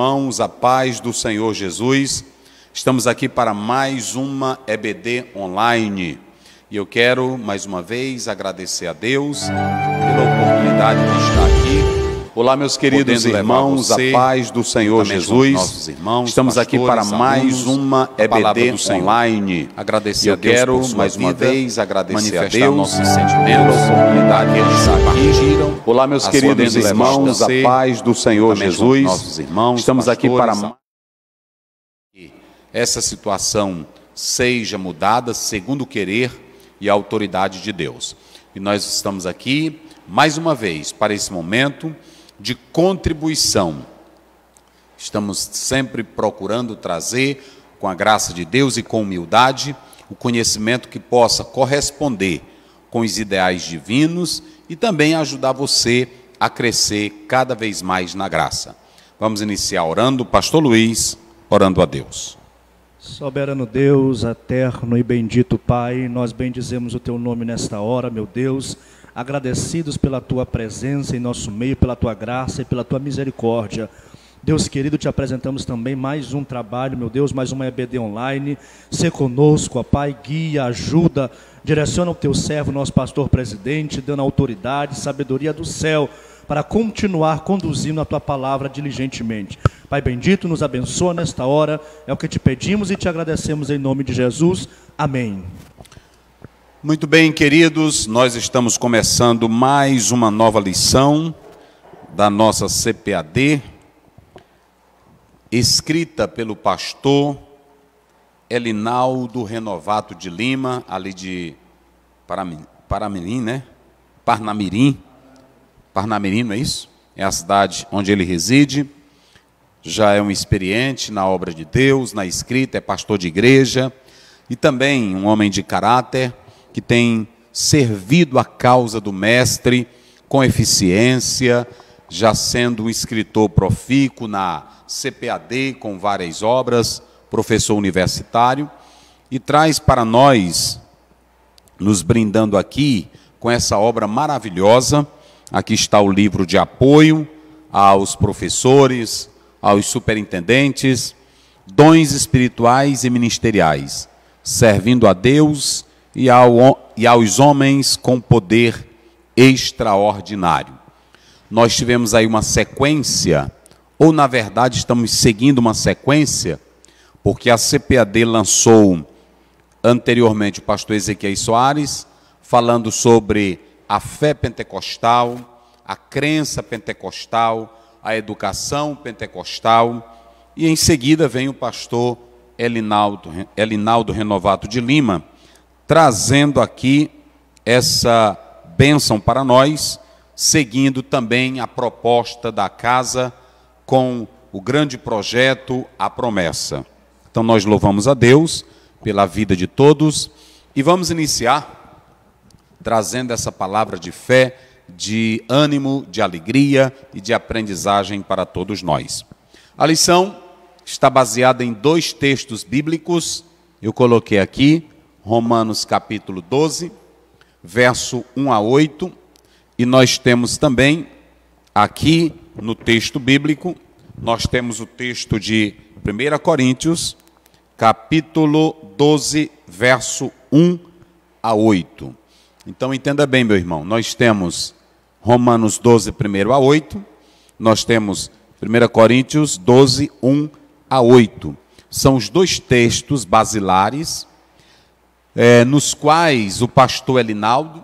irmãos, a paz do Senhor Jesus. Estamos aqui para mais uma EBD online. E eu quero mais uma vez agradecer a Deus pela oportunidade de estar aqui Olá, meus queridos irmãos, a paz do Senhor Jesus. Irmãos, Estamos aqui para mais uma EBD online. Agradecer eu quero, mais uma vez, agradecer a Deus pela oportunidade que eles Olá, meus queridos irmãos, a paz do Senhor Jesus. Irmãos, Estamos aqui para mais... Essa situação seja mudada segundo o querer e a autoridade de Deus. E nós estamos aqui mais uma vez para esse momento de contribuição. Estamos sempre procurando trazer, com a graça de Deus e com humildade, o conhecimento que possa corresponder com os ideais divinos e também ajudar você a crescer cada vez mais na graça. Vamos iniciar orando, Pastor Luiz, orando a Deus. Soberano Deus, eterno e bendito Pai, nós bendizemos o teu nome nesta hora, meu Deus agradecidos pela tua presença em nosso meio, pela tua graça e pela tua misericórdia. Deus querido, te apresentamos também mais um trabalho, meu Deus, mais uma EBD online. Se conosco, ó Pai, guia, ajuda, direciona o teu servo, nosso pastor presidente, dando autoridade, sabedoria do céu para continuar conduzindo a tua palavra diligentemente. Pai bendito, nos abençoa nesta hora, é o que te pedimos e te agradecemos em nome de Jesus. Amém. Muito bem, queridos, nós estamos começando mais uma nova lição da nossa CPAD, escrita pelo pastor Elinaldo Renovato de Lima, ali de Paramirim, né? Parnamirim. Parnamirim, não é isso? É a cidade onde ele reside. Já é um experiente na obra de Deus, na escrita, é pastor de igreja e também um homem de caráter que tem servido a causa do mestre com eficiência, já sendo um escritor profícuo na CPAD com várias obras, professor universitário, e traz para nós, nos brindando aqui com essa obra maravilhosa. Aqui está o livro de apoio aos professores, aos superintendentes, dons espirituais e ministeriais, servindo a Deus e, ao, e aos homens com poder extraordinário. Nós tivemos aí uma sequência, ou na verdade estamos seguindo uma sequência, porque a CPAD lançou anteriormente o pastor Ezequiel Soares, falando sobre a fé pentecostal, a crença pentecostal, a educação pentecostal, e em seguida vem o pastor Elinaldo, Elinaldo Renovato de Lima, trazendo aqui essa bênção para nós, seguindo também a proposta da casa com o grande projeto, a promessa. Então nós louvamos a Deus pela vida de todos e vamos iniciar trazendo essa palavra de fé, de ânimo, de alegria e de aprendizagem para todos nós. A lição está baseada em dois textos bíblicos, eu coloquei aqui, Romanos capítulo 12, verso 1 a 8, e nós temos também aqui no texto bíblico, nós temos o texto de 1 Coríntios, capítulo 12, verso 1 a 8. Então entenda bem, meu irmão, nós temos Romanos 12, 1 a 8, nós temos 1 Coríntios 12, 1 a 8. São os dois textos basilares é, nos quais o pastor Elinaldo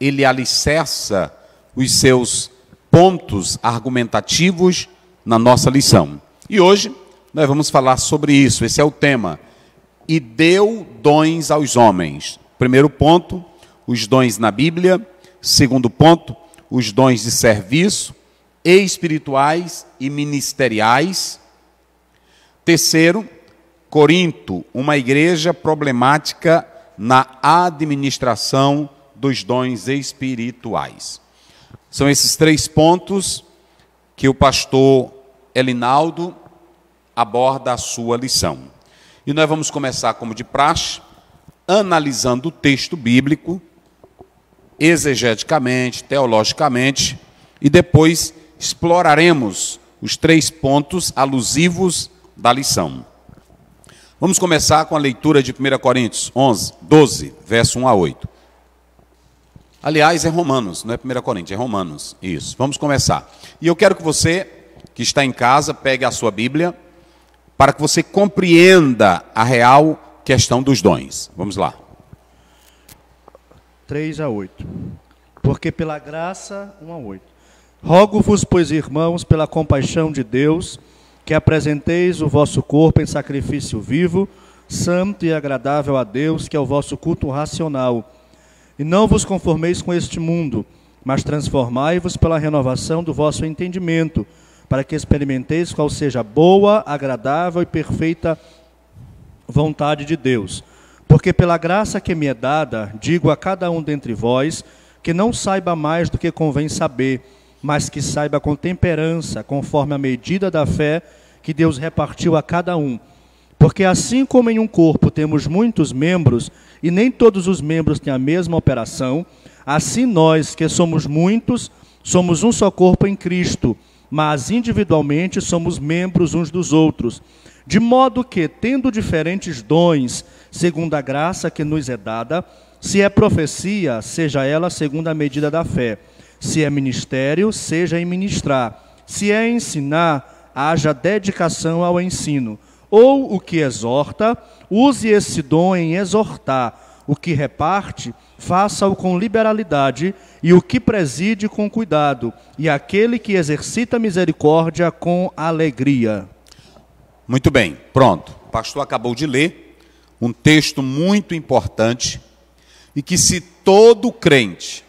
ele alicerça os seus pontos argumentativos na nossa lição. E hoje nós vamos falar sobre isso, esse é o tema. E deu dons aos homens. Primeiro ponto, os dons na Bíblia. Segundo ponto, os dons de serviço, espirituais e ministeriais. Terceiro, Corinto, uma igreja problemática na administração dos dons espirituais. São esses três pontos que o pastor Elinaldo aborda a sua lição. E nós vamos começar, como de praxe, analisando o texto bíblico, exegeticamente, teologicamente, e depois exploraremos os três pontos alusivos da lição. Vamos começar com a leitura de 1 Coríntios 11, 12, verso 1 a 8. Aliás, é Romanos, não é 1 Coríntios, é Romanos. Isso. Vamos começar. E eu quero que você, que está em casa, pegue a sua Bíblia para que você compreenda a real questão dos dons. Vamos lá. 3 a 8. Porque pela graça, 1 a 8. Rogo-vos, pois, irmãos, pela compaixão de Deus, que apresenteis o vosso corpo em sacrifício vivo, santo e agradável a Deus, que é o vosso culto racional. E não vos conformeis com este mundo, mas transformai-vos pela renovação do vosso entendimento, para que experimenteis qual seja a boa, agradável e perfeita vontade de Deus. Porque pela graça que me é dada, digo a cada um dentre vós, que não saiba mais do que convém saber, mas que saiba com temperança, conforme a medida da fé que Deus repartiu a cada um. Porque assim como em um corpo temos muitos membros, e nem todos os membros têm a mesma operação, assim nós, que somos muitos, somos um só corpo em Cristo, mas individualmente somos membros uns dos outros. De modo que, tendo diferentes dons, segundo a graça que nos é dada, se é profecia, seja ela segundo a medida da fé se é ministério, seja em ministrar. Se é ensinar, haja dedicação ao ensino. Ou o que exorta, use esse dom em exortar. O que reparte, faça-o com liberalidade, e o que preside, com cuidado, e aquele que exercita misericórdia, com alegria. Muito bem, pronto. O pastor acabou de ler um texto muito importante e que, se todo crente,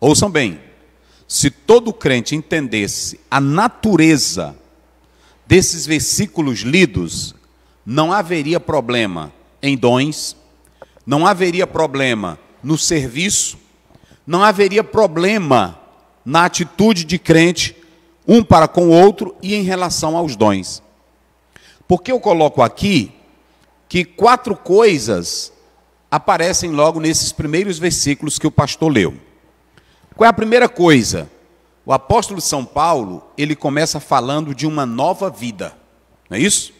ouçam bem, se todo crente entendesse a natureza desses versículos lidos, não haveria problema em dons, não haveria problema no serviço, não haveria problema na atitude de crente um para com o outro e em relação aos dons. Porque eu coloco aqui que quatro coisas aparecem logo nesses primeiros versículos que o pastor leu. Qual é a primeira coisa? O apóstolo São Paulo, ele começa falando de uma nova vida. Não é isso?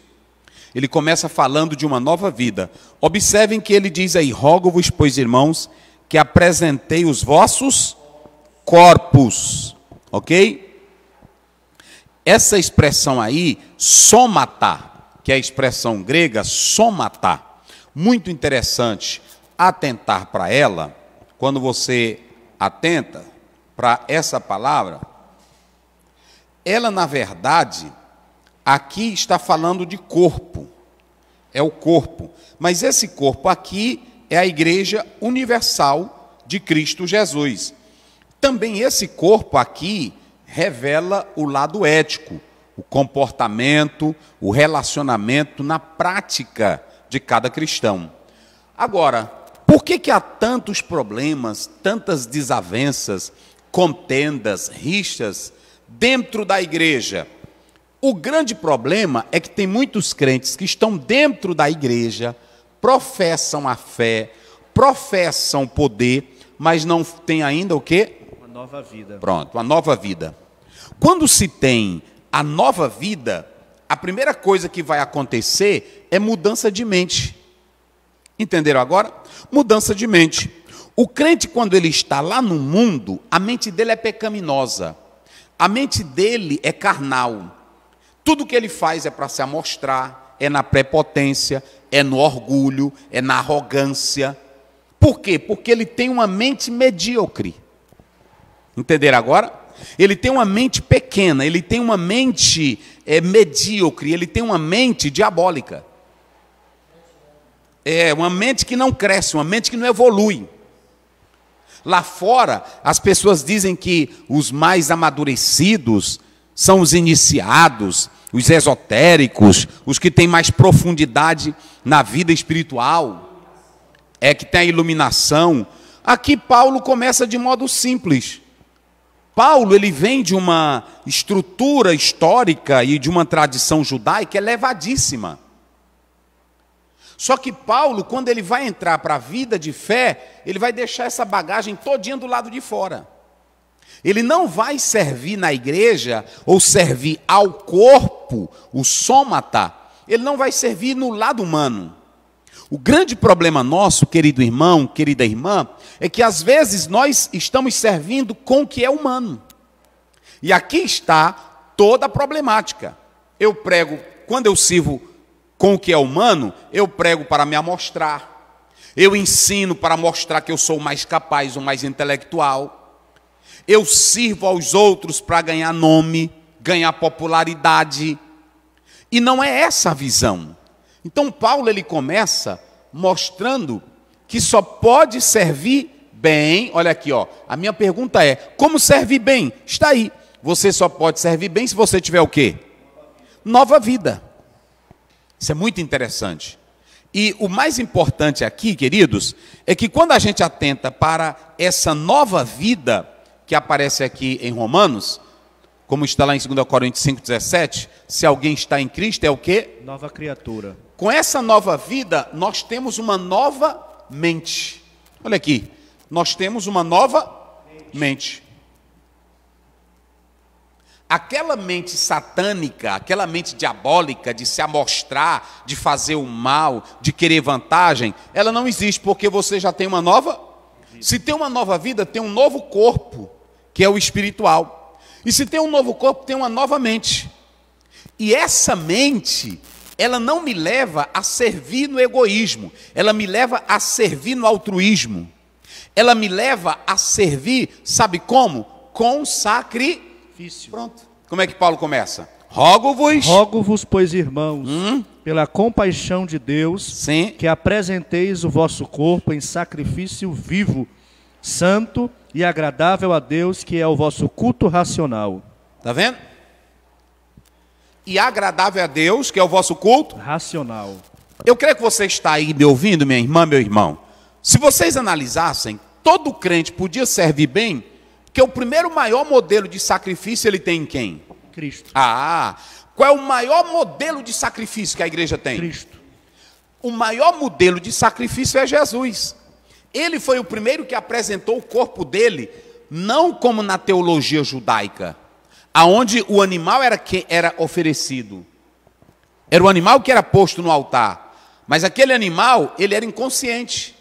Ele começa falando de uma nova vida. Observem que ele diz aí: Rogo-vos, pois, irmãos, que apresentei os vossos corpos. Ok? Essa expressão aí, somata, que é a expressão grega, somata, muito interessante atentar para ela quando você atenta para essa palavra, ela, na verdade, aqui está falando de corpo. É o corpo. Mas esse corpo aqui é a igreja universal de Cristo Jesus. Também esse corpo aqui revela o lado ético, o comportamento, o relacionamento na prática de cada cristão. Agora, por que, que há tantos problemas, tantas desavenças, contendas, rixas dentro da igreja? O grande problema é que tem muitos crentes que estão dentro da igreja, professam a fé, professam poder, mas não tem ainda o quê? Uma nova vida. Pronto, a nova vida. Quando se tem a nova vida, a primeira coisa que vai acontecer é mudança de mente. Entenderam agora? Mudança de mente. O crente, quando ele está lá no mundo, a mente dele é pecaminosa, a mente dele é carnal. Tudo que ele faz é para se amostrar, é na prepotência, é no orgulho, é na arrogância. Por quê? Porque ele tem uma mente medíocre. Entenderam agora? Ele tem uma mente pequena, ele tem uma mente é, medíocre, ele tem uma mente diabólica. É, uma mente que não cresce, uma mente que não evolui. Lá fora, as pessoas dizem que os mais amadurecidos são os iniciados, os esotéricos, os que têm mais profundidade na vida espiritual, é que tem a iluminação. Aqui Paulo começa de modo simples. Paulo, ele vem de uma estrutura histórica e de uma tradição judaica elevadíssima. Só que Paulo, quando ele vai entrar para a vida de fé, ele vai deixar essa bagagem todinha do lado de fora. Ele não vai servir na igreja ou servir ao corpo, o sômata, ele não vai servir no lado humano. O grande problema nosso, querido irmão, querida irmã, é que às vezes nós estamos servindo com o que é humano. E aqui está toda a problemática. Eu prego, quando eu sirvo com o que é humano, eu prego para me amostrar. Eu ensino para mostrar que eu sou mais capaz, o mais intelectual. Eu sirvo aos outros para ganhar nome, ganhar popularidade. E não é essa a visão. Então Paulo ele começa mostrando que só pode servir bem. Olha aqui, ó. A minha pergunta é: como servir bem? Está aí. Você só pode servir bem se você tiver o quê? Nova vida. Isso é muito interessante. E o mais importante aqui, queridos, é que quando a gente atenta para essa nova vida que aparece aqui em Romanos, como está lá em 2 Coríntios 5,17, se alguém está em Cristo, é o que? Nova criatura. Com essa nova vida, nós temos uma nova mente. Olha aqui, nós temos uma nova mente. mente aquela mente satânica, aquela mente diabólica de se amostrar, de fazer o mal, de querer vantagem, ela não existe porque você já tem uma nova. Se tem uma nova vida, tem um novo corpo, que é o espiritual. E se tem um novo corpo, tem uma nova mente. E essa mente, ela não me leva a servir no egoísmo, ela me leva a servir no altruísmo. Ela me leva a servir, sabe como? Com sacrifício difícil. Pronto. Como é que Paulo começa? Rogo-vos. Rogo-vos, pois, irmãos, hum? pela compaixão de Deus, Sim. que apresenteis o vosso corpo em sacrifício vivo, santo e agradável a Deus, que é o vosso culto racional. Tá vendo? E agradável a Deus, que é o vosso culto racional. Eu creio que você está aí me ouvindo, minha irmã, meu irmão. Se vocês analisassem, todo crente podia servir bem porque é o primeiro maior modelo de sacrifício ele tem em quem? Cristo. Ah, qual é o maior modelo de sacrifício que a igreja tem? Cristo. O maior modelo de sacrifício é Jesus. Ele foi o primeiro que apresentou o corpo dele, não como na teologia judaica, aonde o animal era que era oferecido. Era o animal que era posto no altar, mas aquele animal, ele era inconsciente.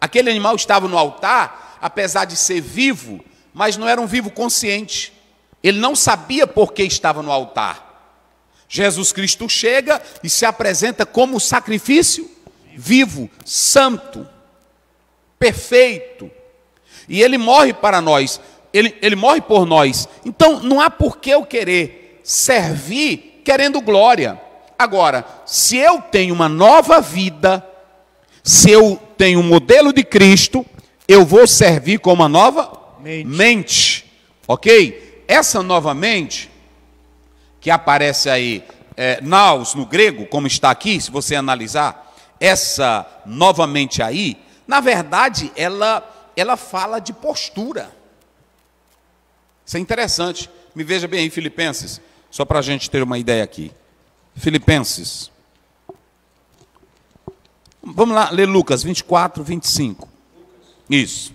Aquele animal estava no altar, apesar de ser vivo, mas não era um vivo consciente. Ele não sabia por que estava no altar. Jesus Cristo chega e se apresenta como sacrifício vivo, santo, perfeito. E ele morre para nós, ele, ele morre por nós. Então não há por que eu querer servir querendo glória. Agora, se eu tenho uma nova vida, se eu tenho um modelo de Cristo, eu vou servir com uma nova mente. mente. Ok? Essa nova mente, que aparece aí, é, naus no grego, como está aqui, se você analisar, essa nova mente aí, na verdade, ela, ela fala de postura. Isso é interessante. Me veja bem aí, Filipenses, só para a gente ter uma ideia aqui. Filipenses. Vamos lá ler Lucas 24, 25. Isso.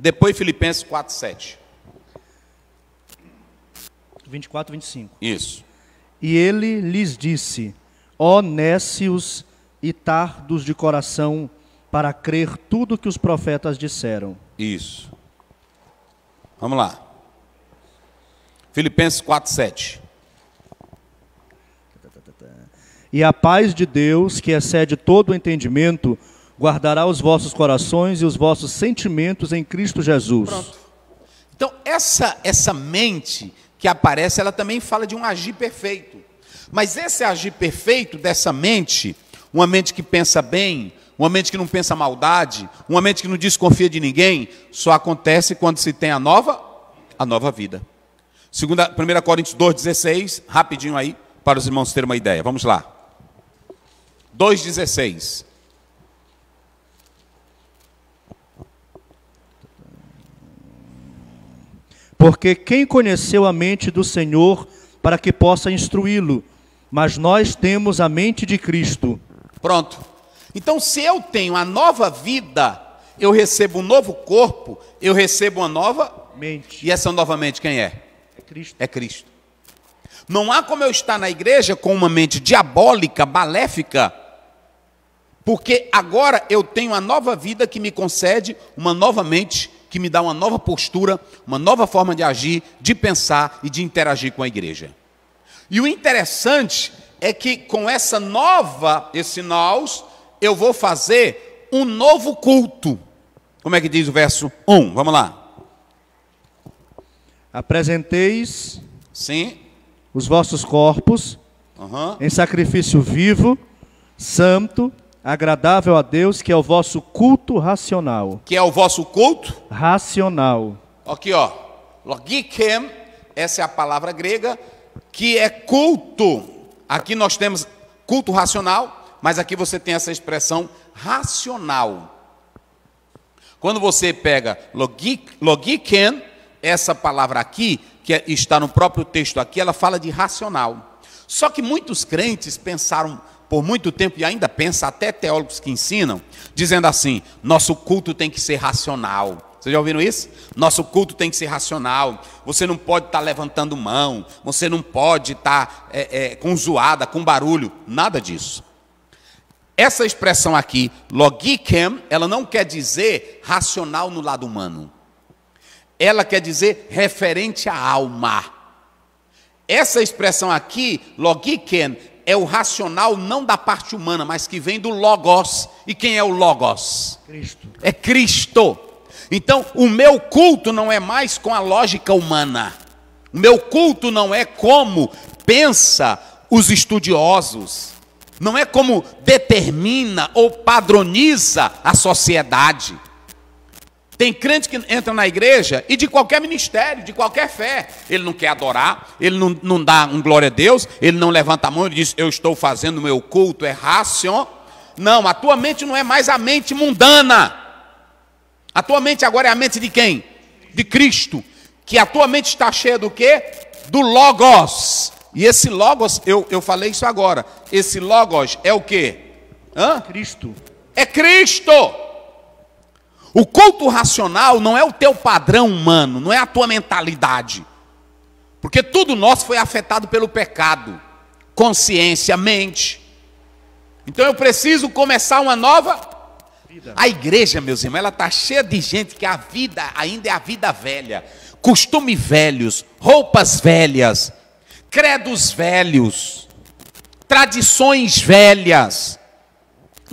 Depois Filipenses 4, 7. 24, 25. Isso. E ele lhes disse: Ó nécios e tardos de coração, para crer tudo que os profetas disseram. Isso. Vamos lá. Filipenses 4, 7. E a paz de Deus, que excede todo o entendimento, guardará os vossos corações e os vossos sentimentos em Cristo Jesus. Pronto. Então, essa, essa mente que aparece, ela também fala de um agir perfeito. Mas esse agir perfeito dessa mente, uma mente que pensa bem, uma mente que não pensa maldade, uma mente que não desconfia de ninguém, só acontece quando se tem a nova a nova vida. Segunda, 1 Coríntios 2,16, rapidinho aí, para os irmãos terem uma ideia. Vamos lá. 2,16. Porque quem conheceu a mente do Senhor para que possa instruí-lo? Mas nós temos a mente de Cristo. Pronto. Então, se eu tenho a nova vida, eu recebo um novo corpo, eu recebo uma nova mente. E essa nova mente quem é? É Cristo. É Cristo. Não há como eu estar na igreja com uma mente diabólica, maléfica, porque agora eu tenho a nova vida que me concede uma nova mente que me dá uma nova postura, uma nova forma de agir, de pensar e de interagir com a igreja. E o interessante é que com essa nova, esse nós, eu vou fazer um novo culto. Como é que diz o verso 1? Vamos lá. Apresenteis sim os vossos corpos uhum. em sacrifício vivo, santo agradável a Deus, que é o vosso culto racional. Que é o vosso culto? Racional. Aqui, ó. Logikem, essa é a palavra grega, que é culto. Aqui nós temos culto racional, mas aqui você tem essa expressão racional. Quando você pega logik, logiken, essa palavra aqui, que é, está no próprio texto aqui, ela fala de racional. Só que muitos crentes pensaram por muito tempo e ainda pensa, até teólogos que ensinam, dizendo assim: nosso culto tem que ser racional. Vocês já ouviram isso? Nosso culto tem que ser racional. Você não pode estar tá levantando mão. Você não pode estar tá, é, é, com zoada, com barulho. Nada disso. Essa expressão aqui, logikem ela não quer dizer racional no lado humano. Ela quer dizer referente à alma. Essa expressão aqui, logikem é o racional não da parte humana, mas que vem do Logos. E quem é o Logos? Cristo. É Cristo. Então, o meu culto não é mais com a lógica humana. O meu culto não é como pensa os estudiosos. Não é como determina ou padroniza a sociedade. Tem crente que entra na igreja e de qualquer ministério, de qualquer fé, ele não quer adorar, ele não, não dá um glória a Deus, ele não levanta a mão e diz: Eu estou fazendo o meu culto, é racion. Não, a tua mente não é mais a mente mundana. A tua mente agora é a mente de quem? De Cristo. Que a tua mente está cheia do quê? Do Logos. E esse Logos, eu, eu falei isso agora. Esse Logos é o quê? Hã? Cristo. É Cristo. O culto racional não é o teu padrão humano, não é a tua mentalidade. Porque tudo nosso foi afetado pelo pecado, consciência, mente. Então eu preciso começar uma nova vida. A igreja, meus irmãos, ela está cheia de gente que a vida ainda é a vida velha, costumes velhos, roupas velhas, credos velhos, tradições velhas.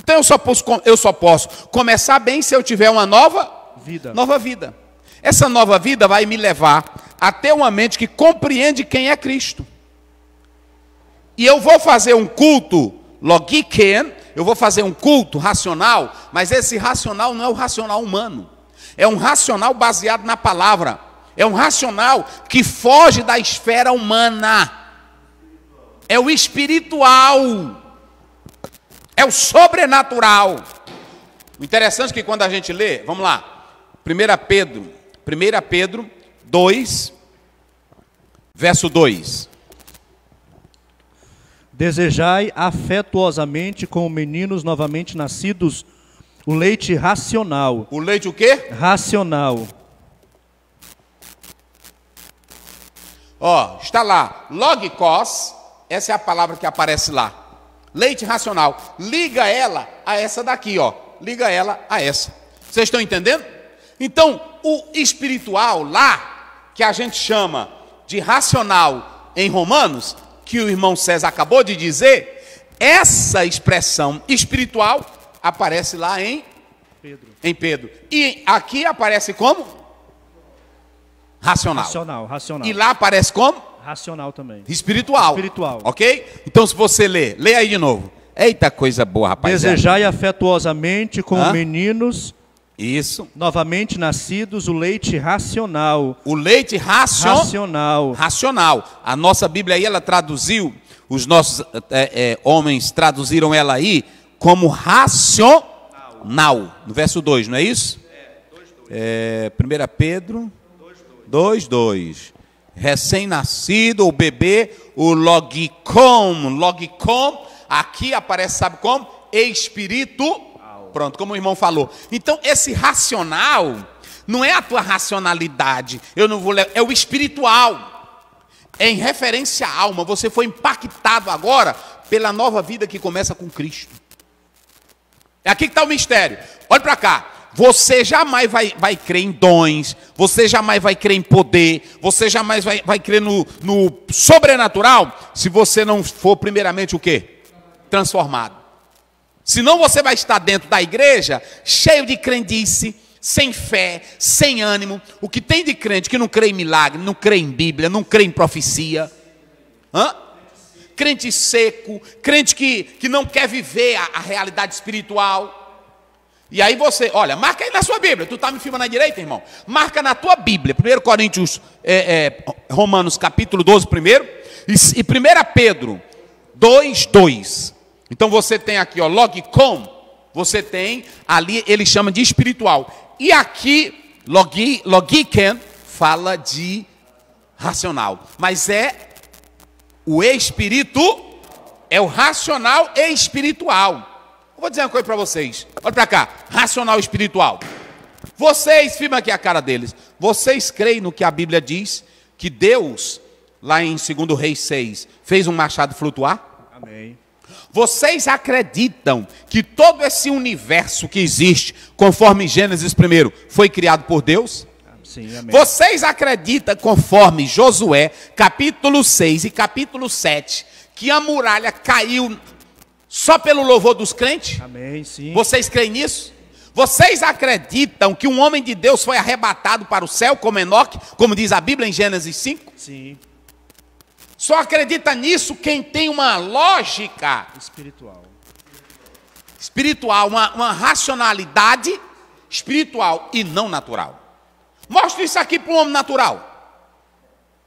Então eu só, posso, eu só posso começar bem se eu tiver uma nova vida. Nova vida. Essa nova vida vai me levar a ter uma mente que compreende quem é Cristo. E eu vou fazer um culto logique, eu vou fazer um culto racional, mas esse racional não é o racional humano. É um racional baseado na palavra. É um racional que foge da esfera humana. É o espiritual. É o sobrenatural. O interessante é que quando a gente lê, vamos lá, 1 Pedro, 1 Pedro 2, verso 2. Desejai afetuosamente com meninos novamente nascidos o leite racional. O leite o quê? Racional. Ó, está lá, logikos, essa é a palavra que aparece lá leite racional. Liga ela a essa daqui, ó. Liga ela a essa. Vocês estão entendendo? Então, o espiritual lá, que a gente chama de racional em Romanos, que o irmão César acabou de dizer, essa expressão espiritual aparece lá em Pedro. Em Pedro. E aqui aparece como? Racional. Racional, racional. E lá aparece como? Racional também. Espiritual. Espiritual. Ok? Então, se você lê, lê aí de novo. Eita coisa boa, rapaz. Desejai afetuosamente como Hã? meninos. Isso. Novamente nascidos, o leite racional. O leite racio... racional. Racional. A nossa Bíblia aí, ela traduziu, os nossos é, é, homens traduziram ela aí como racional. No verso 2, não é isso? É, 2, 2. É, 1 Pedro 2, 2. 2, 2 recém-nascido, o bebê, o logicom. Logicom, aqui aparece, sabe como? Espírito. Pronto, como o irmão falou. Então, esse racional não é a tua racionalidade. Eu não vou ler. é o espiritual. em referência à alma. Você foi impactado agora pela nova vida que começa com Cristo. É aqui que está o mistério. Olha para cá. Você jamais vai, vai crer em dons, você jamais vai crer em poder, você jamais vai, vai crer no, no sobrenatural se você não for primeiramente o quê? Transformado. Senão você vai estar dentro da igreja cheio de crendice, sem fé, sem ânimo. O que tem de crente que não crê em milagre, não crê em Bíblia, não crê em profecia. Hã? Crente seco, crente que, que não quer viver a, a realidade espiritual e aí você, olha, marca aí na sua Bíblia. Tu está me filmando na direita, irmão? Marca na tua Bíblia. 1 Coríntios, é, é, Romanos capítulo 12 primeiro. E, e 1 Pedro 2, 2. Então você tem aqui, ó, logicom. Você tem, ali ele chama de espiritual. E aqui, logi, logiken, fala de racional. Mas é o espírito, é o racional e espiritual. Eu vou dizer uma coisa para vocês. Olha para cá, racional espiritual. Vocês, firma aqui a cara deles. Vocês creem no que a Bíblia diz que Deus, lá em 2 Reis 6, fez um machado flutuar? Amém. Vocês acreditam que todo esse universo que existe, conforme Gênesis 1, foi criado por Deus? Sim, Vocês acreditam, conforme Josué, capítulo 6 e capítulo 7, que a muralha caiu só pelo louvor dos crentes? Amém, sim. Vocês creem nisso? Vocês acreditam que um homem de Deus foi arrebatado para o céu, como Enoque, como diz a Bíblia em Gênesis 5? Sim. Só acredita nisso quem tem uma lógica espiritual. Espiritual, uma, uma racionalidade espiritual e não natural. Mostre isso aqui para um homem natural.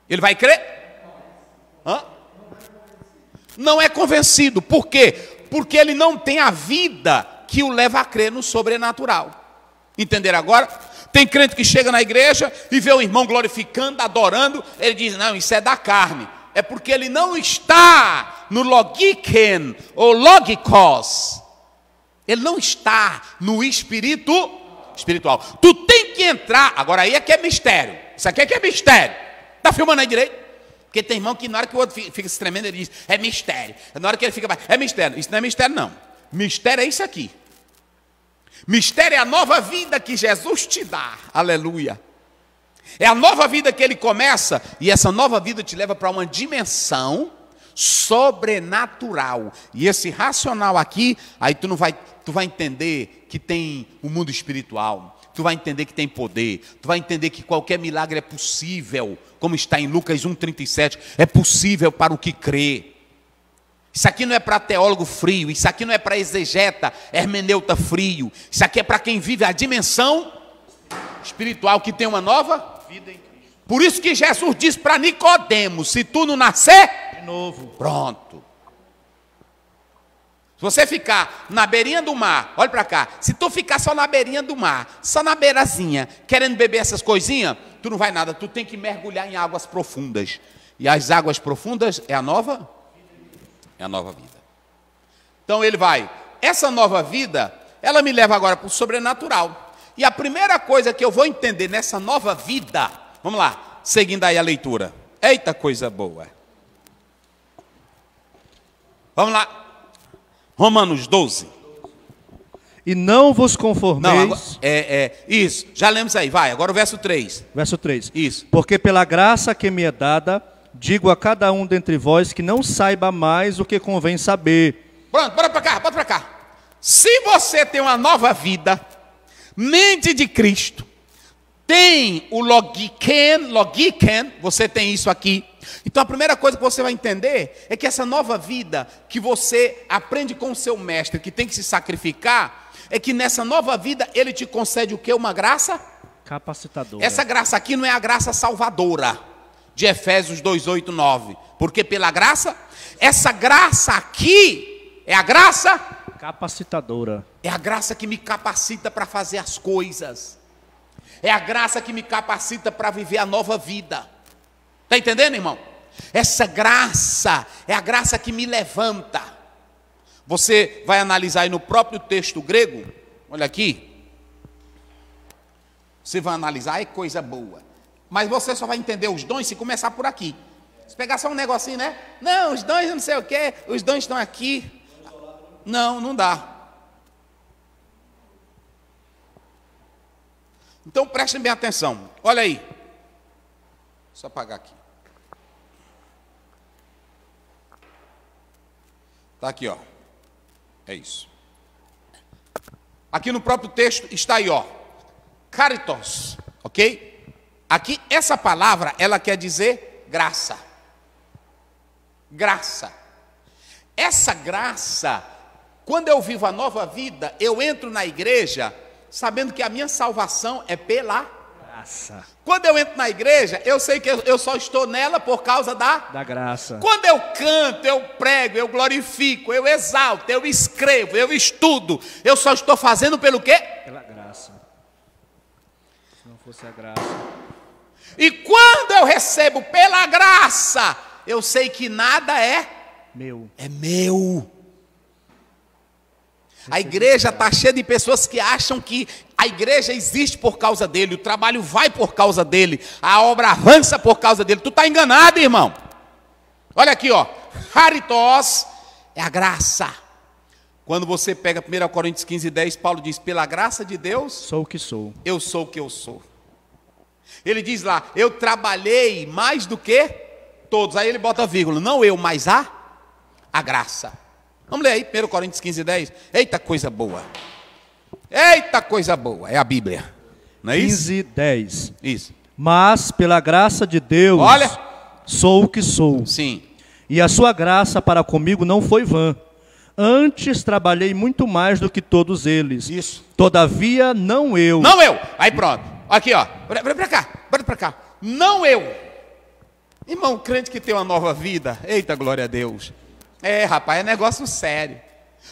Ele vai crer? Hã? não é convencido. Por quê? Porque ele não tem a vida que o leva a crer no sobrenatural. Entender agora? Tem crente que chega na igreja e vê o irmão glorificando, adorando, ele diz: "Não, isso é da carne". É porque ele não está no logiken ou logikos. Ele não está no espírito espiritual. Tu tem que entrar. Agora aí é que é mistério. Isso aqui é que é mistério. Tá filmando aí direito? Porque tem irmão que na hora que o outro fica, se tremendo, ele diz, é mistério. Na hora que ele fica, é mistério. Isso não é mistério, não. Mistério é isso aqui. Mistério é a nova vida que Jesus te dá. Aleluia. É a nova vida que ele começa, e essa nova vida te leva para uma dimensão sobrenatural. E esse racional aqui, aí tu não vai, tu vai entender que tem o um mundo espiritual tu vai entender que tem poder, tu vai entender que qualquer milagre é possível, como está em Lucas 1,37, é possível para o que crê. Isso aqui não é para teólogo frio, isso aqui não é para exegeta, hermeneuta frio, isso aqui é para quem vive a dimensão espiritual que tem uma nova vida em Cristo. Por isso que Jesus diz para Nicodemos: se tu não nascer, de novo. Pronto. Se você ficar na beirinha do mar, olha para cá, se tu ficar só na beirinha do mar, só na beirazinha, querendo beber essas coisinhas, tu não vai nada, tu tem que mergulhar em águas profundas. E as águas profundas é a nova? É a nova vida. Então ele vai, essa nova vida, ela me leva agora para o sobrenatural. E a primeira coisa que eu vou entender nessa nova vida, vamos lá, seguindo aí a leitura. Eita coisa boa. Vamos lá, Romanos 12. E não vos conformeis. Não, é, é, isso, já lemos aí, vai, agora o verso 3. Verso 3. Isso. Porque pela graça que me é dada, digo a cada um dentre vós que não saiba mais o que convém saber. Pronto, bora para cá, bora para cá. Se você tem uma nova vida, mente de Cristo, tem o logiken, logiken, você tem isso aqui, então a primeira coisa que você vai entender é que essa nova vida que você aprende com o seu mestre, que tem que se sacrificar, é que nessa nova vida ele te concede o que? Uma graça? Capacitadora. Essa graça aqui não é a graça salvadora de Efésios 2, 8, 9. Porque pela graça, essa graça aqui é a graça capacitadora. É a graça que me capacita para fazer as coisas. É a graça que me capacita para viver a nova vida. Está entendendo, irmão? Essa graça é a graça que me levanta. Você vai analisar aí no próprio texto grego, olha aqui. Você vai analisar, é coisa boa. Mas você só vai entender os dons se começar por aqui. Se pegar só um negocinho, né? Não, os dons não sei o quê, os dons estão aqui. Não, não dá. Então prestem bem atenção. Olha aí. Só apagar aqui. Está aqui, ó. É isso. Aqui no próprio texto está aí, ó. Caritos, ok? Aqui, essa palavra, ela quer dizer graça. Graça. Essa graça, quando eu vivo a nova vida, eu entro na igreja sabendo que a minha salvação é pela graça graça. Quando eu entro na igreja, eu sei que eu, eu só estou nela por causa da da graça. Quando eu canto, eu prego, eu glorifico, eu exalto, eu escrevo, eu estudo, eu só estou fazendo pelo quê? Pela graça. Se não fosse a graça. E quando eu recebo pela graça, eu sei que nada é meu. É meu. A igreja está né? cheia de pessoas que acham que a igreja existe por causa dele, o trabalho vai por causa dele, a obra avança por causa dele. Tu está enganado, irmão. Olha aqui, ó. Haritos é a graça. Quando você pega 1 Coríntios 15, 10, Paulo diz: Pela graça de Deus, sou o que sou. Eu sou o que eu sou. Ele diz lá: Eu trabalhei mais do que todos. Aí ele bota vírgula: Não eu, mas a, a graça. Vamos ler aí, 1 Coríntios 15, 10. Eita coisa boa. Eita coisa boa, é a Bíblia. Não é 15, isso? 10. Isso. Mas pela graça de Deus, Olha. sou o que sou. Sim. E a sua graça para comigo não foi vã. Antes trabalhei muito mais do que todos eles. Isso. Todavia, não eu. Não eu. Aí pronto. Aqui, ó. Olha para cá. Olha para cá. Não eu. Irmão, crente que tem uma nova vida. Eita, glória a Deus. É, rapaz, é negócio sério.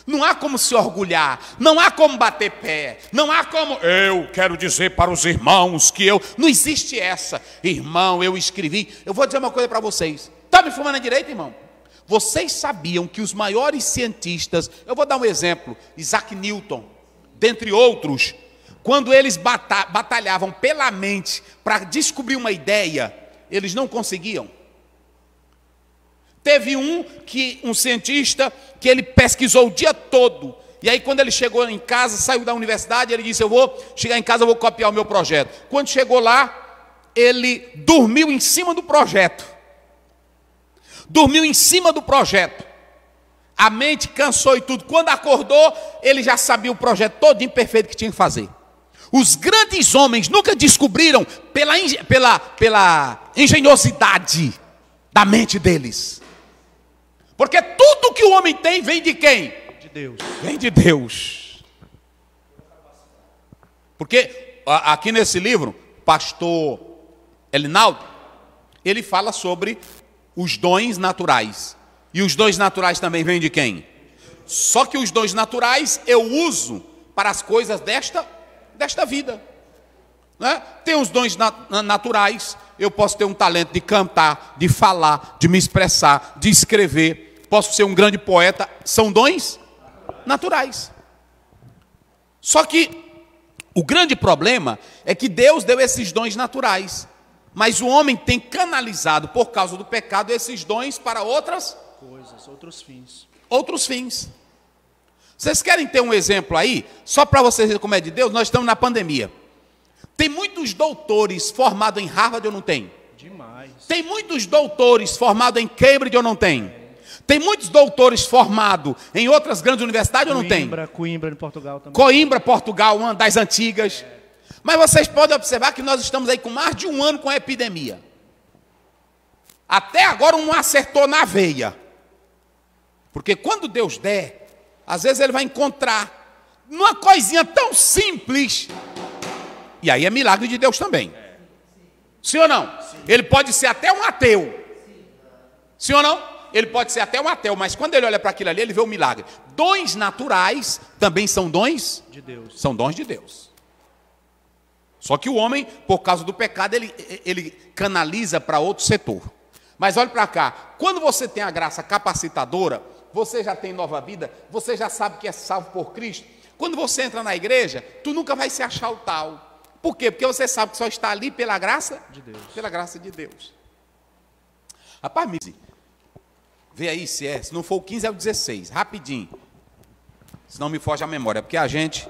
Não há como se orgulhar, não há como bater pé, não há como eu quero dizer para os irmãos que eu. Não existe essa. Irmão, eu escrevi. Eu vou dizer uma coisa para vocês. Está me fumando a direita, irmão? Vocês sabiam que os maiores cientistas, eu vou dar um exemplo, Isaac Newton, dentre outros, quando eles batalhavam pela mente para descobrir uma ideia, eles não conseguiam. Teve um que um cientista que ele pesquisou o dia todo. E aí quando ele chegou em casa, saiu da universidade, ele disse: "Eu vou chegar em casa, eu vou copiar o meu projeto". Quando chegou lá, ele dormiu em cima do projeto. Dormiu em cima do projeto. A mente cansou e tudo. Quando acordou, ele já sabia o projeto todo imperfeito que tinha que fazer. Os grandes homens nunca descobriram pela, pela, pela engenhosidade da mente deles. Porque tudo que o homem tem vem de quem? De Deus. Vem de Deus. Porque aqui nesse livro, pastor Elinaldo, ele fala sobre os dons naturais. E os dons naturais também vêm de quem? Só que os dons naturais eu uso para as coisas desta, desta vida. Né? Tem os dons naturais, eu posso ter um talento de cantar, de falar, de me expressar, de escrever posso ser um grande poeta, são dons naturais. Só que o grande problema é que Deus deu esses dons naturais, mas o homem tem canalizado, por causa do pecado, esses dons para outras coisas, outros fins. Outros fins. Vocês querem ter um exemplo aí? Só para vocês verem como é de Deus, nós estamos na pandemia. Tem muitos doutores formados em Harvard ou não tem? Demais. Tem muitos doutores formados em Cambridge ou não tem? Tem muitos doutores formados em outras grandes universidades Coimbra, ou não tem? Coimbra, Coimbra, em Portugal também. Coimbra, Portugal, uma das antigas. É. Mas vocês podem observar que nós estamos aí com mais de um ano com a epidemia. Até agora um acertou na veia. Porque quando Deus der, às vezes ele vai encontrar numa coisinha tão simples. E aí é milagre de Deus também. É. Sim ou não? Sim. Ele pode ser até um ateu. Sim, Sim ou não? ele pode ser até um ateu, mas quando ele olha para aquilo ali, ele vê o um milagre. Dons naturais também são dons de Deus. São dons de Deus. Só que o homem, por causa do pecado, ele, ele canaliza para outro setor. Mas olhe para cá, quando você tem a graça capacitadora, você já tem nova vida, você já sabe que é salvo por Cristo. Quando você entra na igreja, tu nunca vai se achar o tal. Por quê? Porque você sabe que só está ali pela graça de Deus. Pela graça de Deus. Rapaz, me Vê aí se é, se não for o 15 é o 16, rapidinho. Se não me foge a memória, porque a gente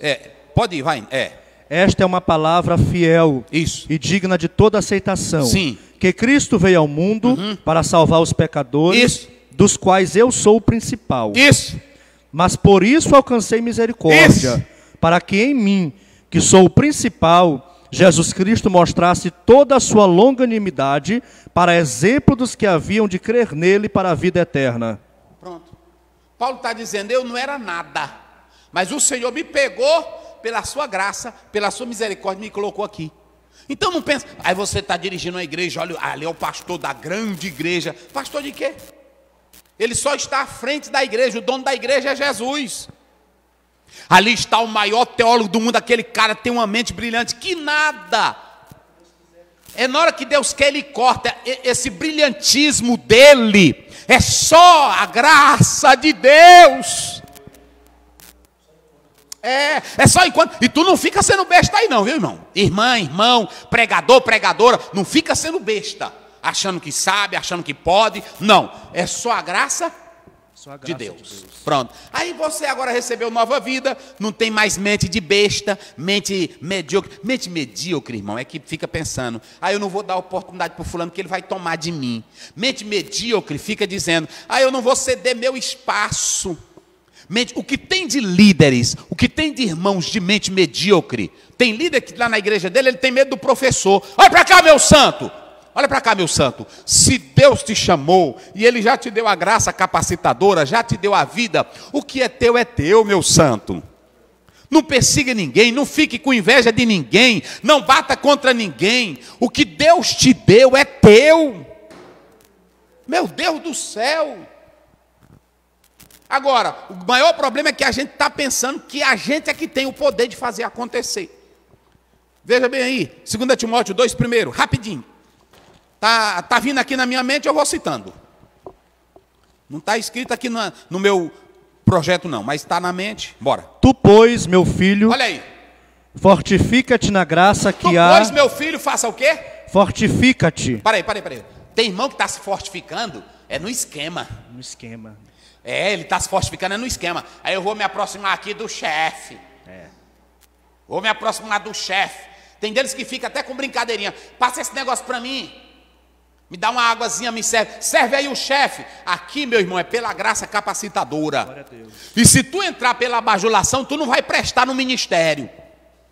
É, pode ir, vai. É. Esta é uma palavra fiel Isso. e digna de toda aceitação. Sim. Que Cristo veio ao mundo uhum. para salvar os pecadores, isso. dos quais eu sou o principal. Isso. Mas por isso alcancei misericórdia, isso. para que em mim, que sou o principal, Jesus Cristo mostrasse toda a sua longanimidade para exemplo dos que haviam de crer nele para a vida eterna. Pronto. Paulo está dizendo: Eu não era nada, mas o Senhor me pegou pela sua graça, pela sua misericórdia, me colocou aqui. Então não pensa. Aí você está dirigindo a igreja, olha, ali é o pastor da grande igreja. Pastor de quê? Ele só está à frente da igreja, o dono da igreja é Jesus. Ali está o maior teólogo do mundo, aquele cara tem uma mente brilhante, que nada. É na hora que Deus quer, ele corta esse brilhantismo dele. É só a graça de Deus. É, é só enquanto. E tu não fica sendo besta aí, não, viu, irmão? Irmã, irmão, pregador, pregadora, não fica sendo besta, achando que sabe, achando que pode. Não, é só a graça de Deus. de Deus. Pronto. Aí você agora recebeu nova vida, não tem mais mente de besta, mente medíocre. Mente medíocre, irmão, é que fica pensando, ah, eu não vou dar oportunidade para o fulano que ele vai tomar de mim. Mente medíocre fica dizendo, ah, eu não vou ceder meu espaço. Mente, o que tem de líderes, o que tem de irmãos de mente medíocre? Tem líder que lá na igreja dele, ele tem medo do professor. Olha para cá, meu santo! Olha para cá, meu santo. Se Deus te chamou e Ele já te deu a graça capacitadora, já te deu a vida, o que é teu é teu, meu santo. Não persiga ninguém, não fique com inveja de ninguém, não bata contra ninguém. O que Deus te deu é teu. Meu Deus do céu. Agora, o maior problema é que a gente está pensando que a gente é que tem o poder de fazer acontecer. Veja bem aí, 2 Timóteo 2, primeiro, rapidinho. Está tá vindo aqui na minha mente, eu vou citando. Não está escrito aqui na, no meu projeto, não, mas está na mente. Bora. Tu, pois, meu filho. Olha aí. Fortifica-te na graça que tu, há. Pois, meu filho, faça o quê? Fortifica-te. Peraí, peraí, peraí. Tem irmão que está se fortificando? É no esquema. No esquema. É, ele está se fortificando, é no esquema. Aí eu vou me aproximar aqui do chefe. É. Vou me aproximar do chefe. Tem deles que fica até com brincadeirinha. Passa esse negócio para mim. Me dá uma águazinha, me serve. Serve aí o chefe. Aqui, meu irmão, é pela graça capacitadora. E se tu entrar pela bajulação, tu não vai prestar no ministério.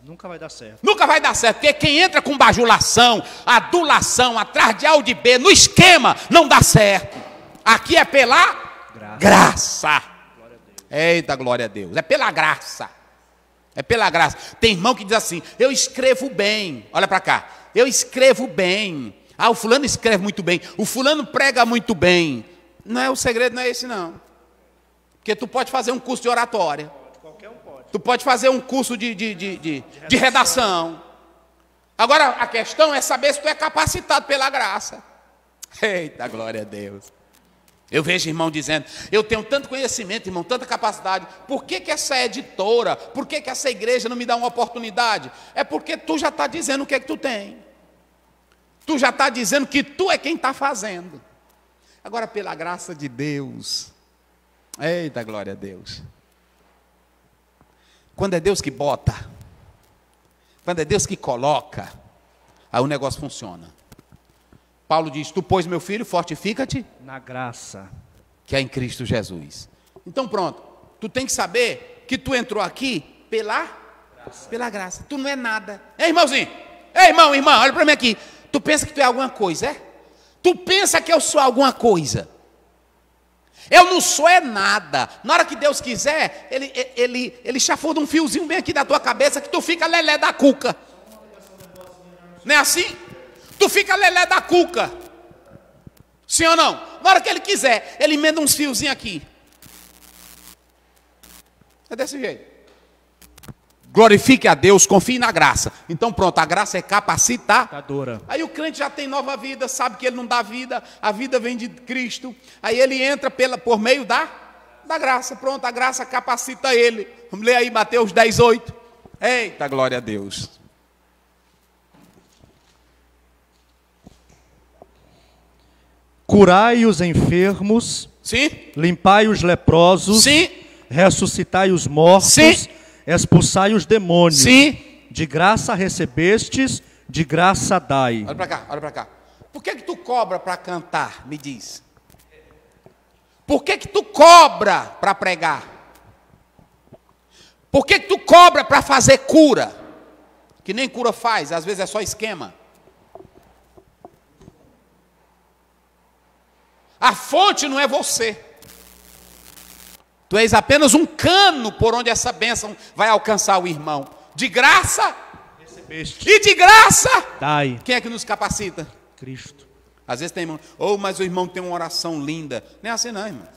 Nunca vai dar certo. Nunca vai dar certo, porque quem entra com bajulação, adulação, atrás de A ou de B, no esquema, não dá certo. Aqui é pela graça. graça. Glória Eita, glória a Deus. É pela graça. É pela graça. Tem irmão que diz assim: eu escrevo bem. Olha para cá. Eu escrevo bem ah, o fulano escreve muito bem, o fulano prega muito bem. Não é o segredo, não é esse não. Porque tu pode fazer um curso de oratória. Qualquer um pode. Tu pode fazer um curso de, de, de, de, de redação. Agora, a questão é saber se tu é capacitado pela graça. Eita, glória a Deus. Eu vejo irmão dizendo, eu tenho tanto conhecimento, irmão, tanta capacidade, por que, que essa editora, por que, que essa igreja não me dá uma oportunidade? É porque tu já está dizendo o que é que tu tem tu já está dizendo que tu é quem está fazendo. Agora, pela graça de Deus, eita glória a Deus. Quando é Deus que bota, quando é Deus que coloca, aí o negócio funciona. Paulo diz: Tu, pois, meu filho, fortifica-te na graça que é em Cristo Jesus. Então, pronto, tu tem que saber que tu entrou aqui pela graça. Pela graça. Tu não é nada. Ei, irmãozinho, ei, irmão, irmã, olha para mim aqui. Tu pensa que tu é alguma coisa, é? Tu pensa que eu sou alguma coisa. Eu não sou é nada. Na hora que Deus quiser, Ele, ele, ele chafuda um fiozinho bem aqui da tua cabeça que tu fica lelé da cuca. Não é assim? Tu fica lelé da cuca. Sim ou não? Na hora que Ele quiser, Ele emenda uns fiozinhos aqui. É desse jeito glorifique a Deus, confie na graça. Então pronto, a graça é capacitadora. Aí o crente já tem nova vida, sabe que ele não dá vida, a vida vem de Cristo. Aí ele entra pela, por meio da, da graça. Pronto, a graça capacita ele. Vamos ler aí Mateus 18. 8. Eita, glória a Deus. Curai os enfermos, Sim. limpai os leprosos, Sim. ressuscitai os mortos, Sim expulsai os demônios. Sim. De graça recebestes, de graça dai. Olha para cá, olha para cá. Por que que tu cobra para cantar? Me diz. Por que que tu cobra para pregar? Por que que tu cobra para fazer cura? Que nem cura faz, às vezes é só esquema. A fonte não é você. Tu és apenas um cano por onde essa bênção vai alcançar o irmão. De graça recebeste. E de graça dai. Quem é que nos capacita? Cristo. Às vezes tem irmão, ou oh, mas o irmão tem uma oração linda. Não é assim não, irmão.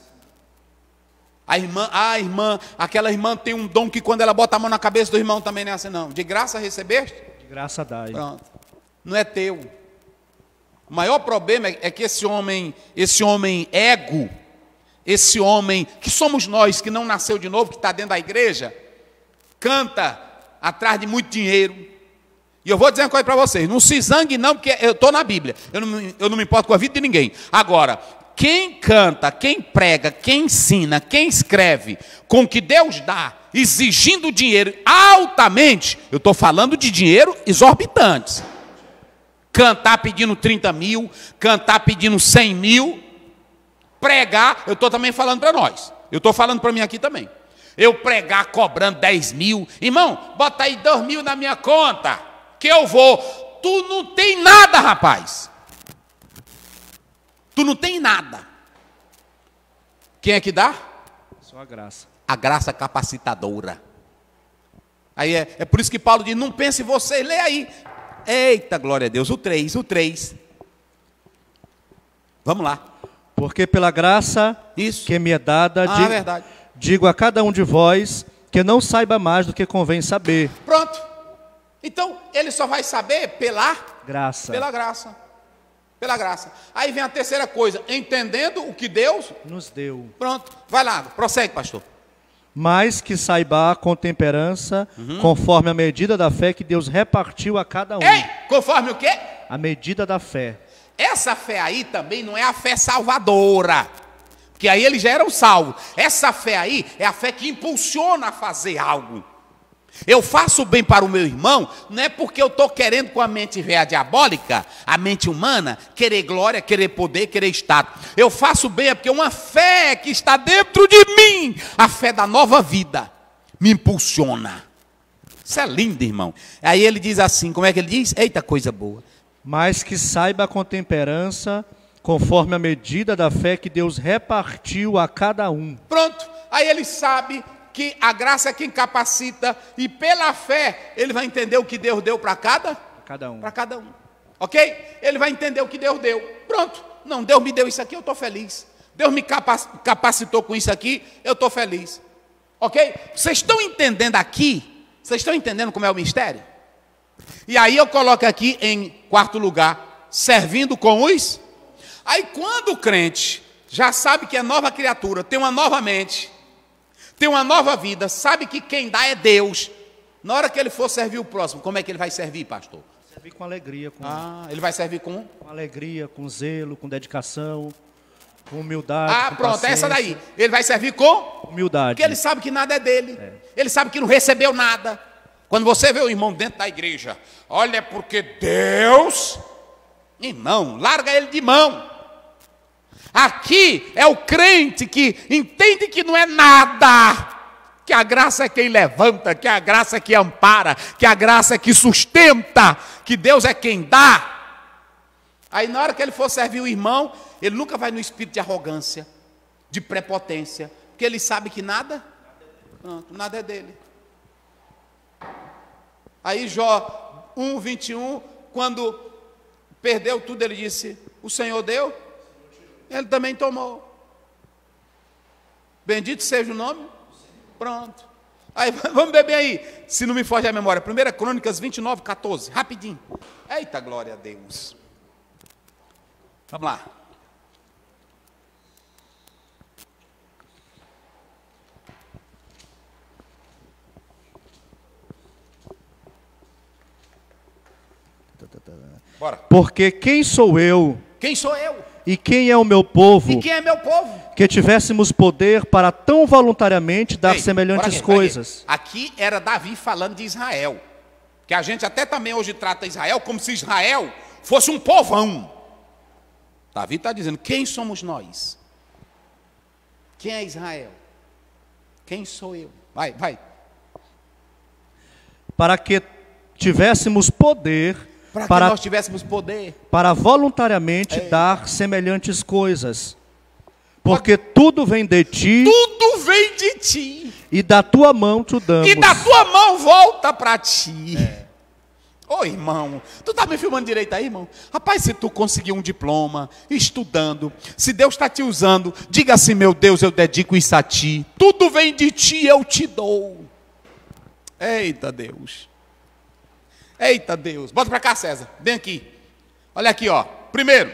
A irmã, a irmã, aquela irmã tem um dom que quando ela bota a mão na cabeça do irmão também não é assim não. De graça recebeste? De graça dai. Pronto. Não é teu. O maior problema é, é que esse homem, esse homem ego, esse homem que somos nós, que não nasceu de novo, que está dentro da igreja, canta atrás de muito dinheiro. E eu vou dizer uma coisa para vocês: não se zangue, não, porque eu estou na Bíblia, eu não, eu não me importo com a vida de ninguém. Agora, quem canta, quem prega, quem ensina, quem escreve com o que Deus dá, exigindo dinheiro altamente, eu estou falando de dinheiro exorbitantes. Cantar pedindo 30 mil, cantar pedindo 100 mil, Pregar, eu estou também falando para nós. Eu estou falando para mim aqui também. Eu pregar cobrando 10 mil. Irmão, bota aí 2 mil na minha conta. Que eu vou. Tu não tem nada, rapaz. Tu não tem nada. Quem é que dá? Só a graça. A graça capacitadora. Aí é, é por isso que Paulo diz: não pense você, lê aí. Eita, glória a Deus. O 3, o 3. Vamos lá. Porque pela graça Isso. que me é dada, ah, digo, verdade. digo a cada um de vós que não saiba mais do que convém saber. Pronto. Então, ele só vai saber pela graça. Pela graça. Pela graça. Aí vem a terceira coisa, entendendo o que Deus nos deu. Pronto. Vai lá, prossegue, pastor. Mas que saiba com temperança, uhum. conforme a medida da fé que Deus repartiu a cada um. Ei, conforme o quê? A medida da fé. Essa fé aí também não é a fé salvadora, porque aí eles já eram salvo. Essa fé aí é a fé que impulsiona a fazer algo. Eu faço bem para o meu irmão, não é porque eu estou querendo com a mente velha diabólica, a mente humana, querer glória, querer poder, querer status. Eu faço bem é porque é uma fé que está dentro de mim, a fé da nova vida, me impulsiona. Isso é lindo, irmão. Aí ele diz assim: como é que ele diz? Eita coisa boa mas que saiba com temperança, conforme a medida da fé que Deus repartiu a cada um. Pronto, aí ele sabe que a graça é que capacita e pela fé ele vai entender o que Deus deu para cada cada um. Para cada um. OK? Ele vai entender o que Deus deu. Pronto. Não, Deus me deu isso aqui, eu estou feliz. Deus me capacitou com isso aqui, eu estou feliz. Ok? Vocês estão entendendo aqui? Vocês estão entendendo como é o mistério? E aí eu coloco aqui em quarto lugar, servindo com os. Aí quando o crente já sabe que é nova criatura, tem uma nova mente, tem uma nova vida, sabe que quem dá é Deus. Na hora que ele for servir o próximo, como é que ele vai servir, pastor? Servir com alegria. Com... Ah, ele vai servir com? Com alegria, com zelo, com dedicação, com humildade. Ah, com pronto, paciência. É essa daí. Ele vai servir com? Humildade. Porque ele sabe que nada é dele. É. Ele sabe que não recebeu nada. Quando você vê o irmão dentro da igreja, olha, porque Deus, irmão, larga ele de mão. Aqui é o crente que entende que não é nada, que a graça é quem levanta, que a graça é que ampara, que a graça é que sustenta, que Deus é quem dá. Aí, na hora que ele for servir o irmão, ele nunca vai no espírito de arrogância, de prepotência, porque ele sabe que nada, nada é dele. Aí Jó 1, 21, quando perdeu tudo, ele disse: O Senhor deu, ele também tomou. Bendito seja o nome. Pronto. Aí, vamos beber aí, se não me foge a memória. 1 Crônicas 29, 14, rapidinho. Eita, glória a Deus. Vamos lá. Bora. Porque quem sou eu? Quem sou eu? E quem é o meu povo? E quem é meu povo? Que tivéssemos poder para tão voluntariamente dar Ei, semelhantes aqui, coisas. Aqui. aqui era Davi falando de Israel. Que a gente até também hoje trata Israel como se Israel fosse um povão. Davi está dizendo: quem somos nós? Quem é Israel? Quem sou eu? Vai, vai. Para que tivéssemos poder para, para que nós tivéssemos poder. Para voluntariamente é. dar semelhantes coisas. Porque tudo vem de ti. Tudo vem de ti. E da tua mão tu damos. E da tua mão volta para ti. É. Ô oh, irmão, tu tá me filmando direito aí, irmão? Rapaz, se tu conseguir um diploma, estudando, se Deus está te usando, diga assim: meu Deus, eu dedico isso a ti. Tudo vem de ti, eu te dou. Eita Deus. Eita Deus, bota para cá, César, vem aqui. Olha aqui, ó. Primeiro,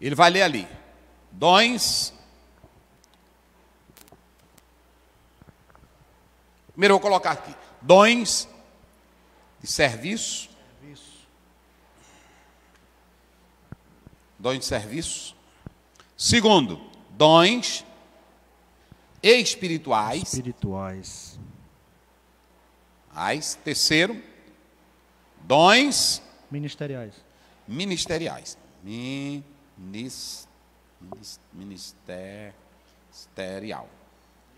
ele vai ler ali. Dons. Primeiro eu vou colocar aqui. Dons de serviço. serviço. Dons de serviço. Segundo, dons espirituais. Espirituais. As, terceiro, Dons ministeriais. Ministeriais. Minis, Ministério. ministerial.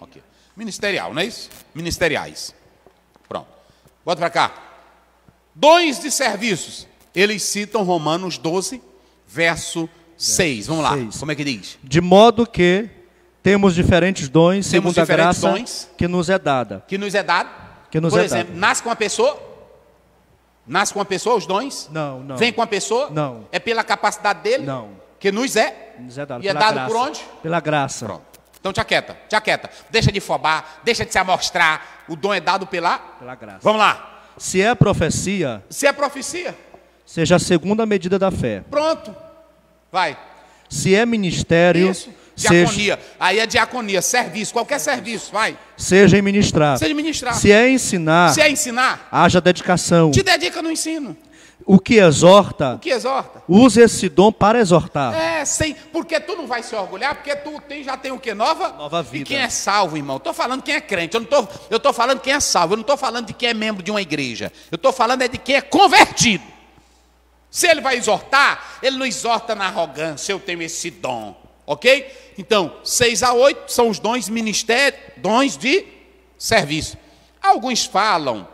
Ok. Ministerial, não é isso? Ministeriais. Pronto. Bota para cá. Dons de serviços. Eles citam Romanos 12, verso 6. Vamos lá. 6. Como é que diz? De modo que temos diferentes dons, temos segundo diferentes a graça dons que nos é dada. Que nos é dada. Que nos Por é exemplo, dada. nasce com uma pessoa, Nasce com a pessoa os dons? Não, não. Vem com a pessoa? Não. É pela capacidade dele? Não. Que nos é? Nos é dado. E é dado graça. por onde? Pela graça. Pronto. Então te aquieta, te aquieta. Deixa de fobar, deixa de se amostrar. O dom é dado pela... Pela graça. Vamos lá. Se é profecia... Se é profecia... Seja a segunda medida da fé. Pronto. Vai. Se é ministério... Isso Diaconia. Seja, aí é diaconia, serviço, qualquer serviço, vai. Seja ministrar. Seja ministrar. Se é ensinar. Se é ensinar. Haja dedicação. Te dedica no ensino. O que exorta. O que exorta. Use esse dom para exortar. É, sim, porque tu não vai se orgulhar, porque tu tem, já tem o que? Nova? Nova vida. E quem é salvo, irmão? Estou falando quem é crente. Eu não tô, eu tô falando quem é salvo. Eu não estou falando de quem é membro de uma igreja. Eu estou falando é de quem é convertido. Se ele vai exortar, ele não exorta na arrogância, eu tenho esse dom. Ok? Então, 6 a 8 são os dons ministérios, dons de serviço. Alguns falam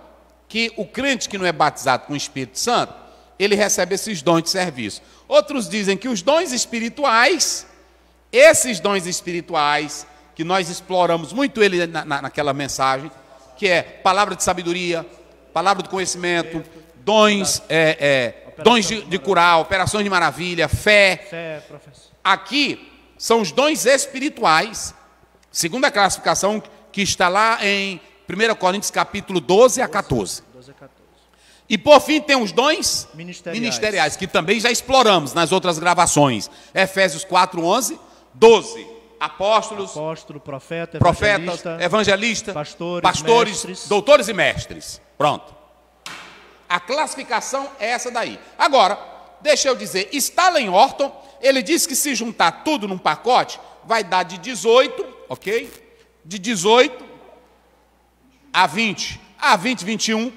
que o crente que não é batizado com o Espírito Santo, ele recebe esses dons de serviço. Outros dizem que os dons espirituais, esses dons espirituais, que nós exploramos muito ele na, na, naquela mensagem, que é palavra de sabedoria, palavra do conhecimento, dons, é, é, dons de, de curar, operações de maravilha, fé. Aqui são os dons espirituais, segundo a classificação que está lá em 1 Coríntios capítulo 12 a 14. E por fim tem os dons ministeriais. ministeriais. que também já exploramos nas outras gravações. Efésios 4, 11, 12. Apóstolos, Apóstolo, profeta, profetas, evangelistas, evangelista, pastores, pastores mestres. doutores e mestres. Pronto. A classificação é essa daí. Agora, deixa eu dizer, lá em Horton, ele diz que se juntar tudo num pacote, vai dar de 18, ok? De 18 a 20, a 20, 21,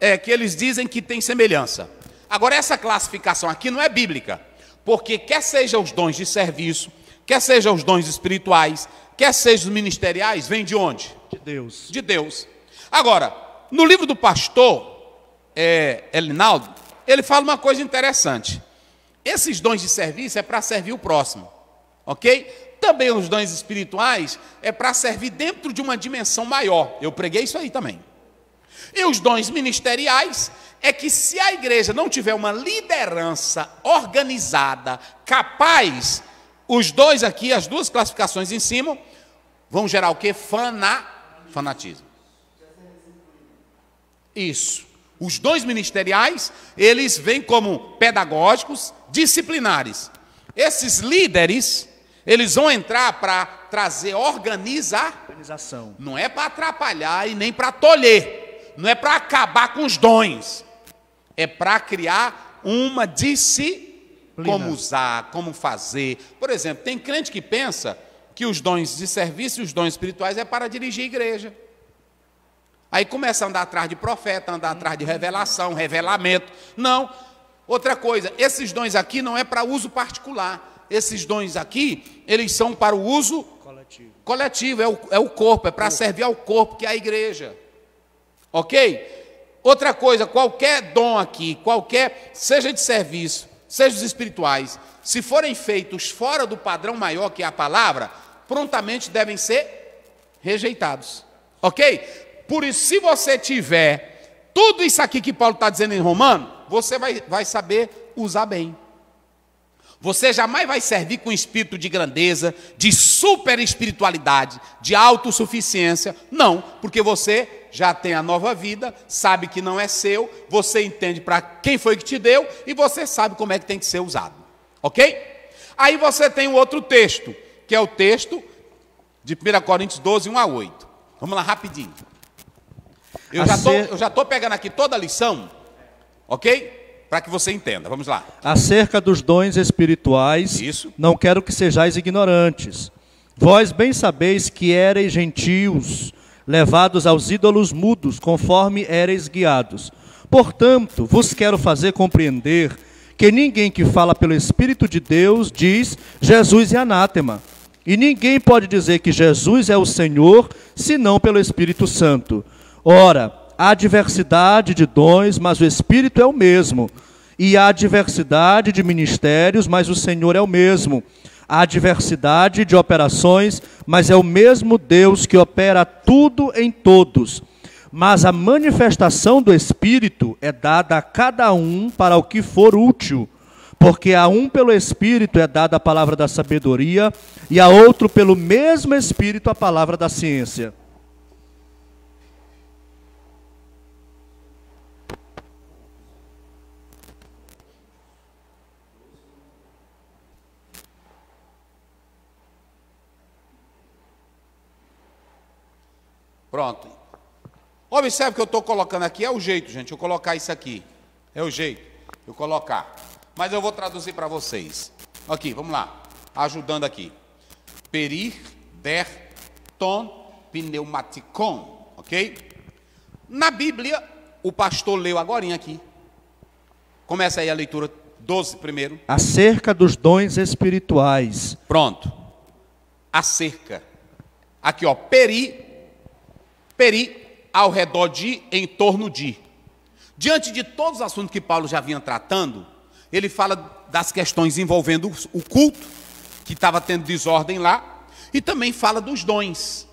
é que eles dizem que tem semelhança. Agora, essa classificação aqui não é bíblica, porque quer sejam os dons de serviço, quer sejam os dons espirituais, quer sejam os ministeriais, vem de onde? De Deus. De Deus. Agora, no livro do pastor é, Elinaldo, ele fala uma coisa interessante. Esses dons de serviço é para servir o próximo, ok? Também os dons espirituais é para servir dentro de uma dimensão maior. Eu preguei isso aí também. E os dons ministeriais é que se a igreja não tiver uma liderança organizada, capaz, os dois aqui, as duas classificações em cima, vão gerar o que? Fana, fanatismo. Isso. Os dons ministeriais, eles vêm como pedagógicos, disciplinares. Esses líderes, eles vão entrar para trazer organizar. Organização. Não é para atrapalhar e nem para tolher. Não é para acabar com os dons. É para criar uma disciplina. Como usar, como fazer. Por exemplo, tem crente que pensa que os dons de serviço e os dons espirituais é para dirigir a igreja. Aí começa a andar atrás de profeta, andar atrás de revelação, revelamento. Não. Outra coisa, esses dons aqui não é para uso particular. Esses dons aqui, eles são para o uso coletivo. Coletivo, é o, é o corpo, é para servir ao corpo que é a igreja. Ok? Outra coisa, qualquer dom aqui, qualquer, seja de serviço, seja os espirituais, se forem feitos fora do padrão maior que é a palavra, prontamente devem ser rejeitados. Ok? Por isso, se você tiver tudo isso aqui que Paulo está dizendo em Romano, você vai, vai saber usar bem. Você jamais vai servir com espírito de grandeza, de super espiritualidade, de autossuficiência. Não, porque você já tem a nova vida, sabe que não é seu, você entende para quem foi que te deu e você sabe como é que tem que ser usado. Ok? Aí você tem o outro texto, que é o texto de 1 Coríntios 12, 1 a 8. Vamos lá rapidinho. Eu, já, ser... tô, eu já tô pegando aqui toda a lição, ok? Para que você entenda, vamos lá. Acerca dos dons espirituais, Isso. não quero que sejais ignorantes. Vós bem sabeis que ereis gentios, levados aos ídolos mudos, conforme ereis guiados. Portanto, vos quero fazer compreender que ninguém que fala pelo Espírito de Deus diz Jesus é anátema. E ninguém pode dizer que Jesus é o Senhor, senão pelo Espírito Santo. Ora, há diversidade de dons, mas o Espírito é o mesmo. E há diversidade de ministérios, mas o Senhor é o mesmo. Há diversidade de operações, mas é o mesmo Deus que opera tudo em todos. Mas a manifestação do Espírito é dada a cada um para o que for útil. Porque a um pelo Espírito é dada a palavra da sabedoria, e a outro pelo mesmo Espírito a palavra da ciência Pronto. Observe que eu estou colocando aqui, é o jeito, gente, eu colocar isso aqui. É o jeito, eu colocar. Mas eu vou traduzir para vocês. Aqui, vamos lá. Ajudando aqui. Perir, der, ton, pneumaticon. Ok? Na Bíblia, o pastor leu agora aqui. Começa aí a leitura 12 primeiro. Acerca dos dons espirituais. Pronto. Acerca. Aqui, ó. Peri Peri, ao redor de, em torno de. Diante de todos os assuntos que Paulo já vinha tratando, ele fala das questões envolvendo o culto, que estava tendo desordem lá, e também fala dos dons.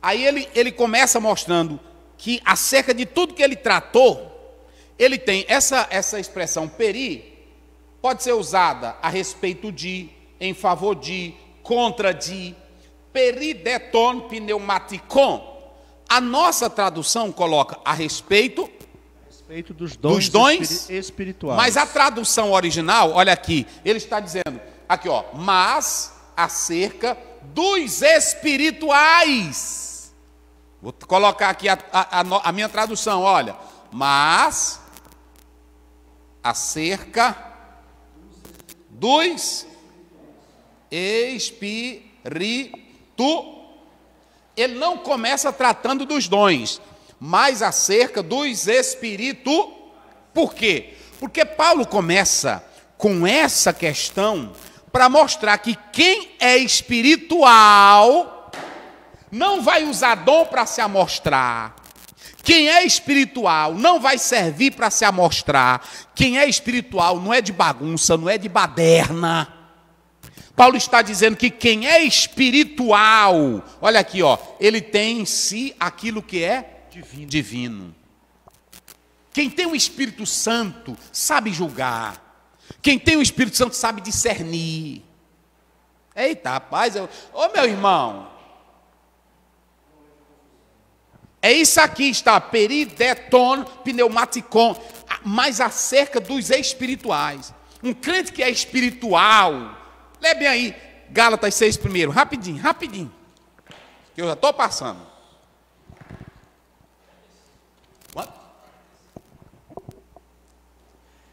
Aí ele, ele começa mostrando que acerca de tudo que ele tratou, ele tem essa, essa expressão peri, pode ser usada a respeito de, em favor de, contra de, Peri deton pneumaticon, a nossa tradução coloca a respeito, a respeito dos dons, dos dons espirituais. Mas a tradução original, olha aqui, ele está dizendo, aqui ó, mas acerca dos espirituais. Vou colocar aqui a, a, a minha tradução, olha. Mas acerca dos espirituais ele não começa tratando dos dons, mas acerca dos espíritos. Por quê? Porque Paulo começa com essa questão para mostrar que quem é espiritual não vai usar dom para se amostrar. Quem é espiritual não vai servir para se amostrar. Quem é espiritual não é de bagunça, não é de baderna Paulo está dizendo que quem é espiritual, olha aqui, ó, ele tem em si aquilo que é divino. divino. Quem tem o Espírito Santo sabe julgar. Quem tem o Espírito Santo sabe discernir. Eita, rapaz, eu... ô meu irmão. É isso aqui está, perideton, pneumaticon, mais acerca dos espirituais. Um crente que é espiritual, Lê bem aí, Gálatas 6 primeiro, rapidinho, rapidinho. Que eu já estou passando.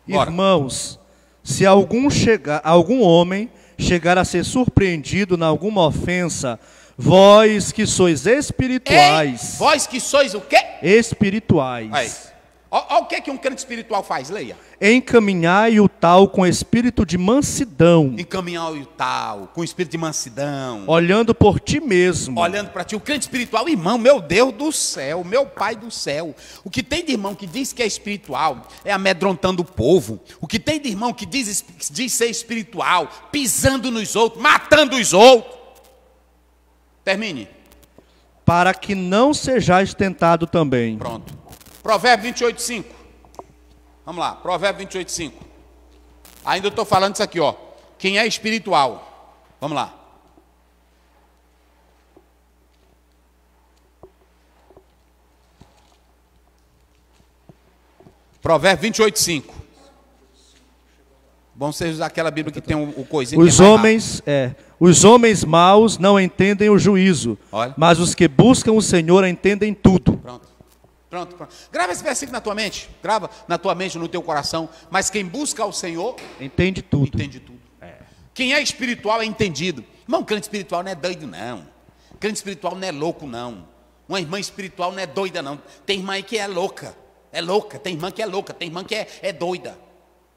Irmãos, se algum, chegar, algum homem chegar a ser surpreendido na alguma ofensa, vós que sois espirituais. Ei, vós que sois o quê? Espirituais. Aí. Olha o que, é que um crente espiritual faz, leia. Encaminhai o tal com espírito de mansidão. Encaminhai o tal com espírito de mansidão. Olhando por ti mesmo. Olhando para ti. O crente espiritual, irmão, meu Deus do céu, meu Pai do céu. O que tem de irmão que diz que é espiritual é amedrontando o povo. O que tem de irmão que diz, diz ser espiritual, pisando nos outros, matando os outros. Termine. Para que não sejais tentado também. Pronto. Provérbio 28, 5. Vamos lá, Provérbio 28, 5. Ainda estou falando isso aqui, ó. Quem é espiritual. Vamos lá. Provérbio 28, 5. Bom seja aquela Bíblia que tem o, o coisinho. É os é homens, é, os homens maus não entendem o juízo, Olha. mas os que buscam o Senhor entendem tudo. Pronto. Pronto, pronto. Grava esse versículo na tua mente. Grava na tua mente, no teu coração. Mas quem busca ao Senhor. Entende tudo. Entende tudo. É. Quem é espiritual é entendido. Irmão, crente espiritual não é doido, não. Crente espiritual não é louco, não. Uma irmã espiritual não é doida, não. Tem irmã aí que é louca. É louca. Tem irmã que é louca. Tem irmã que é, é doida.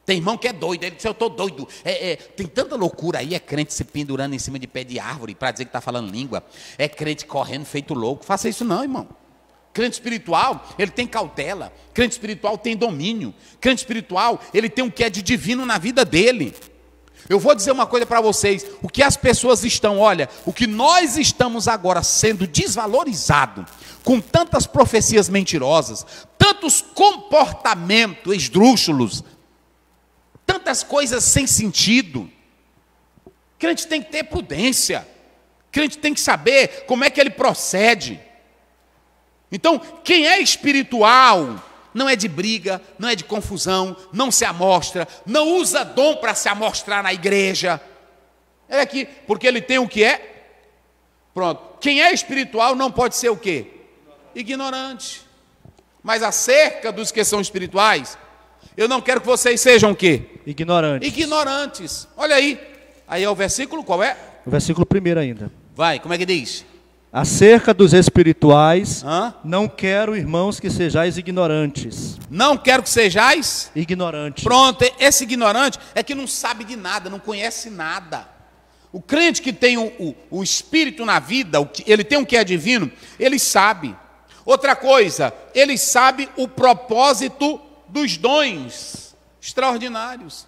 Tem irmão que é doido, ele disse, eu estou doido. É, é, tem tanta loucura aí, é crente se pendurando em cima de pé de árvore para dizer que está falando língua. É crente correndo feito louco. Faça isso não, irmão. Crente espiritual, ele tem cautela. Crente espiritual tem domínio. Crente espiritual, ele tem o um que é de divino na vida dele. Eu vou dizer uma coisa para vocês: o que as pessoas estão, olha, o que nós estamos agora sendo desvalorizado, com tantas profecias mentirosas, tantos comportamentos esdrúxulos, tantas coisas sem sentido. Crente tem que ter prudência, crente tem que saber como é que ele procede. Então, quem é espiritual não é de briga, não é de confusão, não se amostra, não usa dom para se amostrar na igreja. É aqui, porque ele tem o que é. Pronto. Quem é espiritual não pode ser o quê? Ignorante. Mas acerca dos que são espirituais, eu não quero que vocês sejam o quê? Ignorantes. Ignorantes. Olha aí. Aí é o versículo, qual é? O versículo primeiro ainda. Vai, como é que diz? Acerca dos espirituais, Hã? não quero, irmãos, que sejais ignorantes. Não quero que sejais ignorantes. Pronto, esse ignorante é que não sabe de nada, não conhece nada. O crente que tem o, o, o espírito na vida, o que, ele tem o um que é divino, ele sabe. Outra coisa, ele sabe o propósito dos dons extraordinários.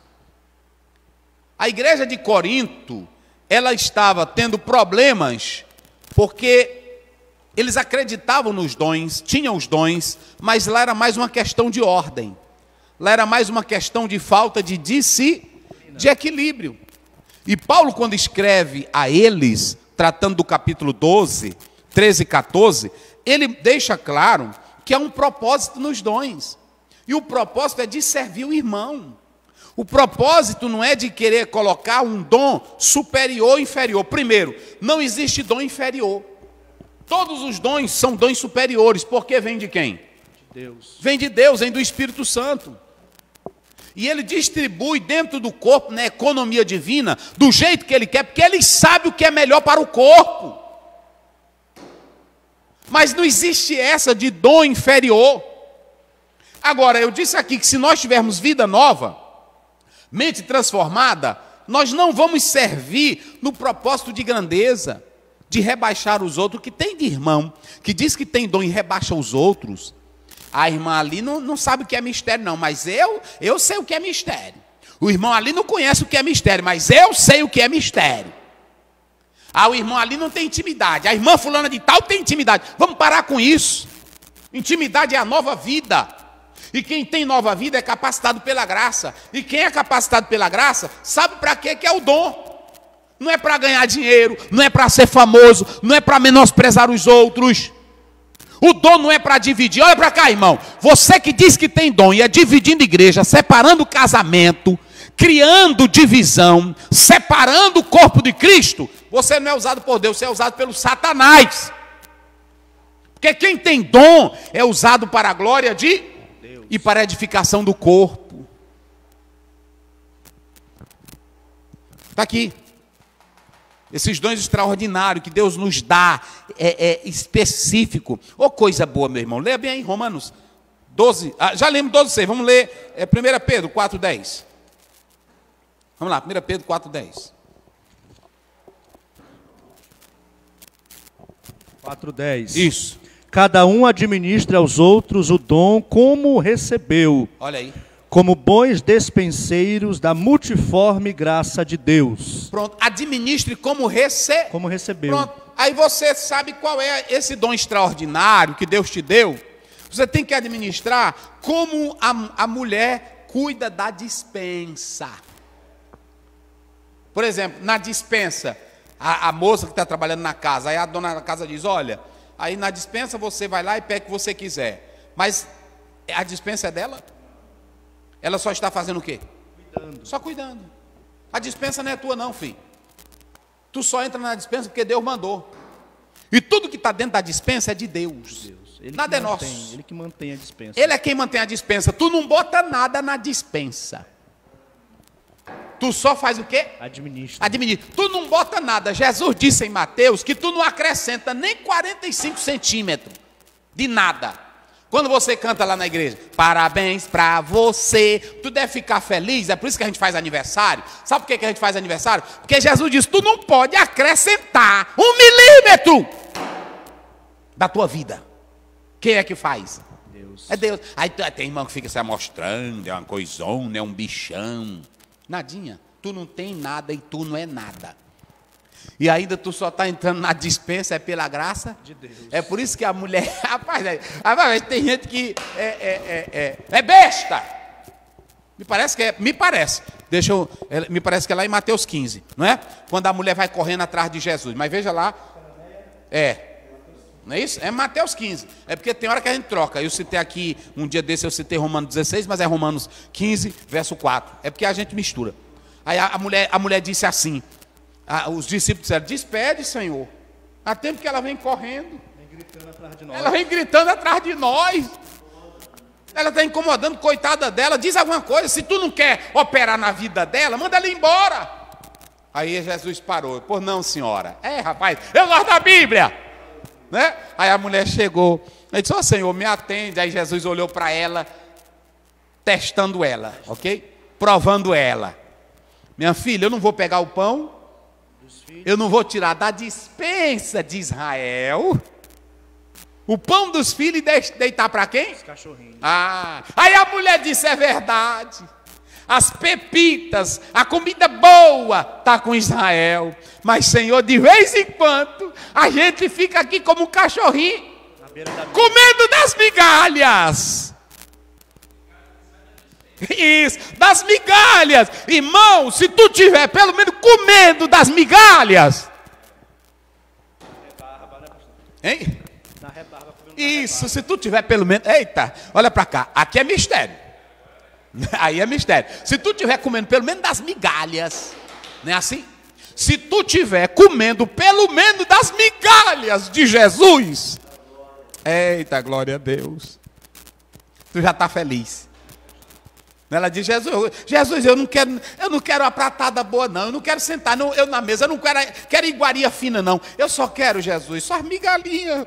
A igreja de Corinto, ela estava tendo problemas porque eles acreditavam nos dons, tinham os dons, mas lá era mais uma questão de ordem, lá era mais uma questão de falta de disse, de equilíbrio. E Paulo, quando escreve a eles, tratando do capítulo 12, 13 e 14, ele deixa claro que há um propósito nos dons. E o propósito é de servir o irmão. O propósito não é de querer colocar um dom superior ou inferior. Primeiro, não existe dom inferior. Todos os dons são dons superiores, porque vem de quem? De Deus. Vem de Deus, vem do Espírito Santo. E ele distribui dentro do corpo, na né, economia divina, do jeito que ele quer, porque ele sabe o que é melhor para o corpo. Mas não existe essa de dom inferior. Agora, eu disse aqui que se nós tivermos vida nova, mente transformada, nós não vamos servir no propósito de grandeza, de rebaixar os outros, que tem de irmão, que diz que tem dom e rebaixa os outros. A irmã ali não, não sabe o que é mistério, não, mas eu, eu sei o que é mistério. O irmão ali não conhece o que é mistério, mas eu sei o que é mistério. Ah, o irmão ali não tem intimidade. A irmã fulana de tal tem intimidade. Vamos parar com isso. Intimidade é a nova vida. E quem tem nova vida é capacitado pela graça. E quem é capacitado pela graça sabe para que é o dom. Não é para ganhar dinheiro, não é para ser famoso, não é para menosprezar os outros. O dom não é para dividir. Olha para cá, irmão. Você que diz que tem dom e é dividindo igreja, separando casamento, criando divisão, separando o corpo de Cristo, você não é usado por Deus, você é usado pelo Satanás. Porque quem tem dom é usado para a glória de e para a edificação do corpo. Está aqui. Esses dons extraordinários que Deus nos dá, é, é específico. Ô oh, coisa boa, meu irmão. Leia bem aí, Romanos 12. Ah, já lemos 12, 6. Vamos ler é, 1 Pedro 4, 10. Vamos lá, 1 Pedro 4, 10. 4, 10. Isso. Cada um administra aos outros o dom como recebeu. Olha aí. Como bons despenseiros da multiforme graça de Deus. Pronto, administre como, recebeu. como recebeu. Pronto. Aí você sabe qual é esse dom extraordinário que Deus te deu. Você tem que administrar como a, a mulher cuida da dispensa. Por exemplo, na dispensa, a, a moça que está trabalhando na casa, aí a dona da casa diz: Olha, Aí na dispensa você vai lá e pega o que você quiser. Mas a dispensa é dela? Ela só está fazendo o quê? Cuidando. Só cuidando. A dispensa não é tua, não, filho. Tu só entra na dispensa porque Deus mandou. E tudo que está dentro da dispensa é de Deus. Deus. Nada é mantém, nosso. Ele que mantém a dispensa. Ele é quem mantém a dispensa. Tu não bota nada na dispensa. Tu só faz o quê? Administra. Administra. Tu não bota nada. Jesus disse em Mateus que tu não acrescenta nem 45 centímetros de nada. Quando você canta lá na igreja, parabéns para você, tu deve ficar feliz, é por isso que a gente faz aniversário. Sabe por que a gente faz aniversário? Porque Jesus disse: tu não pode acrescentar um milímetro da tua vida. Quem é que faz? Deus. É Deus. Aí tem irmão que fica se amostrando, é uma coisona, é um bichão. Nadinha. Tu não tem nada e tu não é nada. E ainda tu só está entrando na dispensa, é pela graça de Deus. É por isso que a mulher. Rapaz, rapaz tem gente que é, é, é, é, besta. Me parece que é. Me parece. Deixa eu, me parece que é lá em Mateus 15, não é? Quando a mulher vai correndo atrás de Jesus. Mas veja lá. É. Não é isso? É Mateus 15. É porque tem hora que a gente troca. Eu citei aqui, um dia desse eu citei Romanos 16, mas é Romanos 15, verso 4. É porque a gente mistura. Aí a, mulher, a mulher disse assim: a, os discípulos disseram, despede, Senhor. Há tempo que ela vem correndo. Vem ela vem gritando atrás de nós. Ela está incomodando, coitada dela. Diz alguma coisa. Se tu não quer operar na vida dela, manda ela embora. Aí Jesus parou. Por não, senhora. É, rapaz, eu gosto da Bíblia né? Aí a mulher chegou, aí disse: Ó oh, Senhor, me atende. Aí Jesus olhou para ela, testando ela, ok? Provando ela. Minha filha, eu não vou pegar o pão, eu não vou tirar da dispensa de Israel. O pão dos filhos e deitar para quem? Os cachorrinhos. Ah, aí a mulher disse: é verdade as pepitas, a comida boa está com Israel. Mas, Senhor, de vez em quando, a gente fica aqui como um cachorrinho, da comendo das migalhas. Isso, das migalhas. Irmão, se tu tiver pelo menos comendo das migalhas. Hein? Isso, se tu tiver pelo menos. Eita, olha para cá, aqui é mistério. Aí é mistério. Se tu estiver comendo pelo menos das migalhas, não é assim? Se tu estiver comendo pelo menos das migalhas de Jesus, eita glória a Deus, tu já está feliz. É? Ela diz, Jesus, Jesus, eu não quero, eu não quero a pratada boa, não, eu não quero sentar não, eu na mesa, eu não quero, quero iguaria fina, não. Eu só quero, Jesus, só as migalhinhas.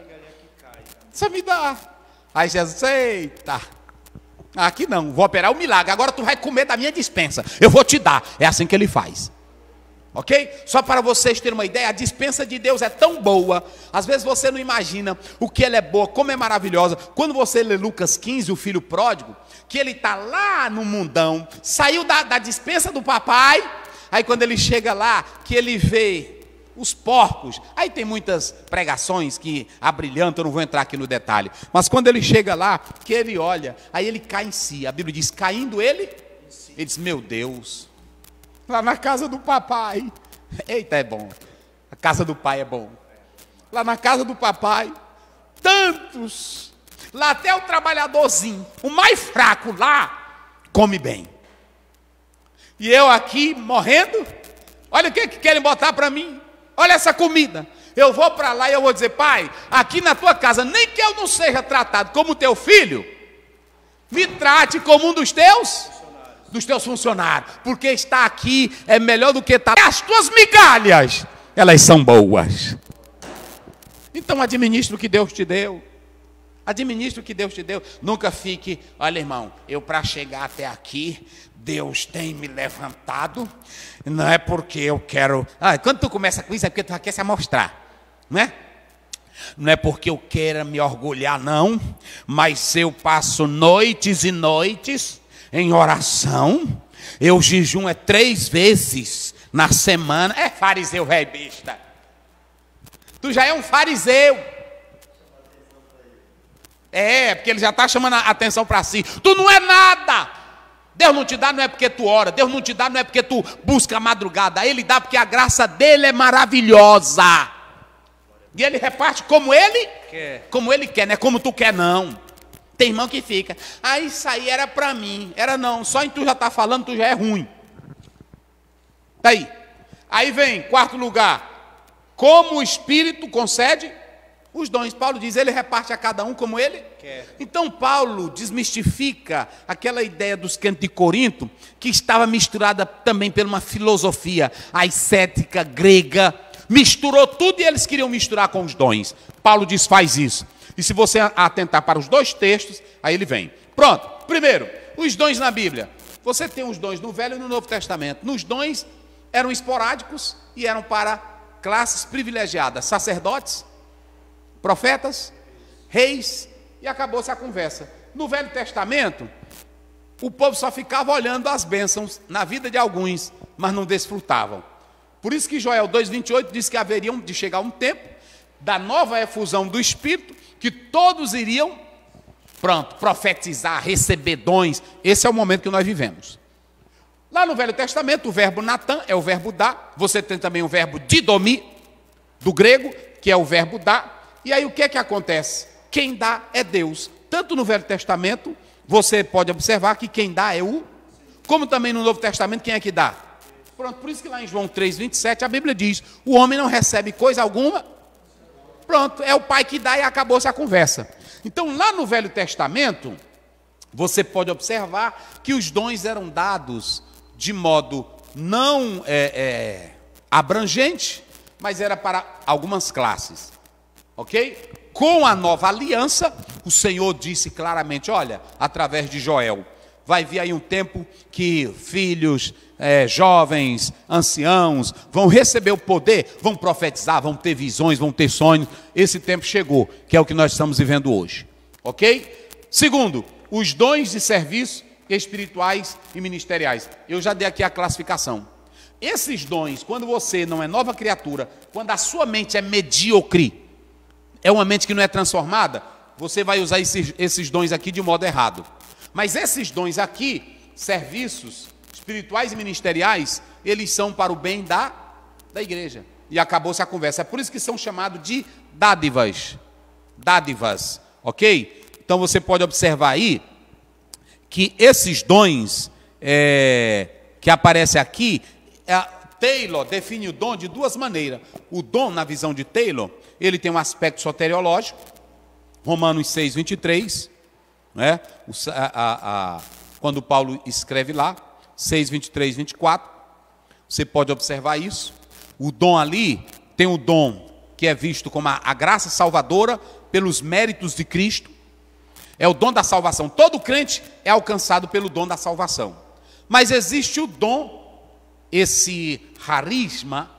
Só me dá. Aí Jesus, eita. Aqui não, vou operar o um milagre. Agora tu vai comer da minha dispensa. Eu vou te dar. É assim que ele faz. Ok? Só para vocês terem uma ideia, a dispensa de Deus é tão boa, às vezes você não imagina o que ela é boa, como é maravilhosa. Quando você lê Lucas 15, o filho pródigo, que ele está lá no mundão, saiu da, da dispensa do papai, aí quando ele chega lá, que ele vê os porcos. Aí tem muitas pregações que abrilhantam, eu não vou entrar aqui no detalhe. Mas quando ele chega lá, que ele olha, aí ele cai em si. A Bíblia diz: caindo ele, ele diz: Meu Deus, lá na casa do papai. Eita, é bom. A casa do pai é bom. Lá na casa do papai, tantos. Lá até o trabalhadorzinho, o mais fraco lá, come bem. E eu aqui morrendo. Olha o que, que querem botar para mim. Olha essa comida. Eu vou para lá e eu vou dizer, pai, aqui na tua casa, nem que eu não seja tratado como teu filho, me trate como um dos teus, dos teus funcionários, porque estar aqui é melhor do que estar. As tuas migalhas, elas são boas. Então administra o que Deus te deu. Administra o que Deus te deu. Nunca fique, olha irmão, eu para chegar até aqui, Deus tem me levantado, não é porque eu quero. Ah, quando tu começa com isso é porque tu quer se amostrar, não é? Não é porque eu queira me orgulhar, não, mas eu passo noites e noites em oração. Eu jejum é três vezes na semana. É fariseu rebista. Tu já é um fariseu. É, porque ele já está chamando a atenção para si. Tu não é nada. Deus não te dá não é porque tu ora, Deus não te dá não é porque tu busca a madrugada, Ele dá porque a graça dele é maravilhosa. E Ele reparte como Ele quer. Como Ele quer, não é como tu quer, não. Tem irmão que fica, ah, isso aí era para mim, era não, só em tu já está falando, tu já é ruim. Tá aí, aí vem, quarto lugar, como o Espírito concede os dons, Paulo diz, ele reparte a cada um como ele quer. Então, Paulo desmistifica aquela ideia dos cantos de Corinto, que estava misturada também por uma filosofia ascética grega. Misturou tudo e eles queriam misturar com os dons. Paulo diz: faz isso. E se você atentar para os dois textos, aí ele vem. Pronto. Primeiro, os dons na Bíblia. Você tem os dons no Velho e no Novo Testamento. Nos dons eram esporádicos e eram para classes privilegiadas, sacerdotes profetas, reis, e acabou-se a conversa. No Velho Testamento, o povo só ficava olhando as bênçãos na vida de alguns, mas não desfrutavam. Por isso que Joel 2,28 diz que haveria de chegar um tempo da nova efusão do Espírito, que todos iriam, pronto, profetizar, receber dons. Esse é o momento que nós vivemos. Lá no Velho Testamento, o verbo Natan é o verbo dar, você tem também o verbo didomi, do grego, que é o verbo dar, e aí o que é que acontece? Quem dá é Deus. Tanto no Velho Testamento, você pode observar que quem dá é o, como também no Novo Testamento, quem é que dá? Pronto, por isso que lá em João 3, 27, a Bíblia diz: o homem não recebe coisa alguma. Pronto, é o pai que dá e acabou-se a conversa. Então, lá no Velho Testamento, você pode observar que os dons eram dados de modo não é, é, abrangente, mas era para algumas classes. Ok? Com a nova aliança, o Senhor disse claramente: olha, através de Joel, vai vir aí um tempo que filhos, é, jovens, anciãos vão receber o poder, vão profetizar, vão ter visões, vão ter sonhos. Esse tempo chegou, que é o que nós estamos vivendo hoje. Ok? Segundo, os dons de serviço espirituais e ministeriais. Eu já dei aqui a classificação. Esses dons, quando você não é nova criatura, quando a sua mente é medíocre, é uma mente que não é transformada, você vai usar esses, esses dons aqui de modo errado. Mas esses dons aqui, serviços espirituais e ministeriais, eles são para o bem da, da igreja. E acabou-se a conversa. É por isso que são chamados de dádivas. Dádivas, ok? Então você pode observar aí que esses dons é, que aparecem aqui, é, Taylor define o dom de duas maneiras. O dom, na visão de Taylor, ele tem um aspecto soteriológico, Romanos 6, 23, né? O, a, a, quando Paulo escreve lá, 6, 23, 24, você pode observar isso. O dom ali tem o dom que é visto como a, a graça salvadora pelos méritos de Cristo, é o dom da salvação. Todo crente é alcançado pelo dom da salvação. Mas existe o dom, esse harisma,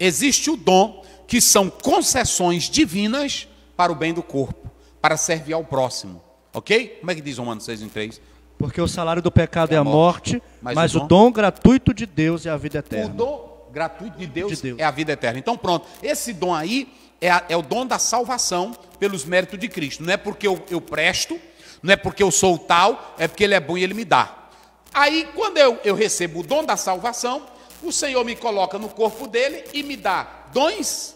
existe o dom que são concessões divinas para o bem do corpo, para servir ao próximo. Ok? Como é que diz Romanos 6 em 3? Porque o salário do pecado é, a morte, morte mas, mas o, dom, o, dom, gratuito de Deus é a vida eterna. O dom gratuito de Deus, de Deus. é a vida eterna. Então, pronto, esse dom aí é, a, é, o dom da salvação pelos méritos de Cristo. Não é porque eu, eu presto, não é porque eu sou tal, é porque Ele é bom e Ele me dá. Aí, quando eu, eu recebo o dom da salvação, o Senhor me coloca no corpo dele e me dá dons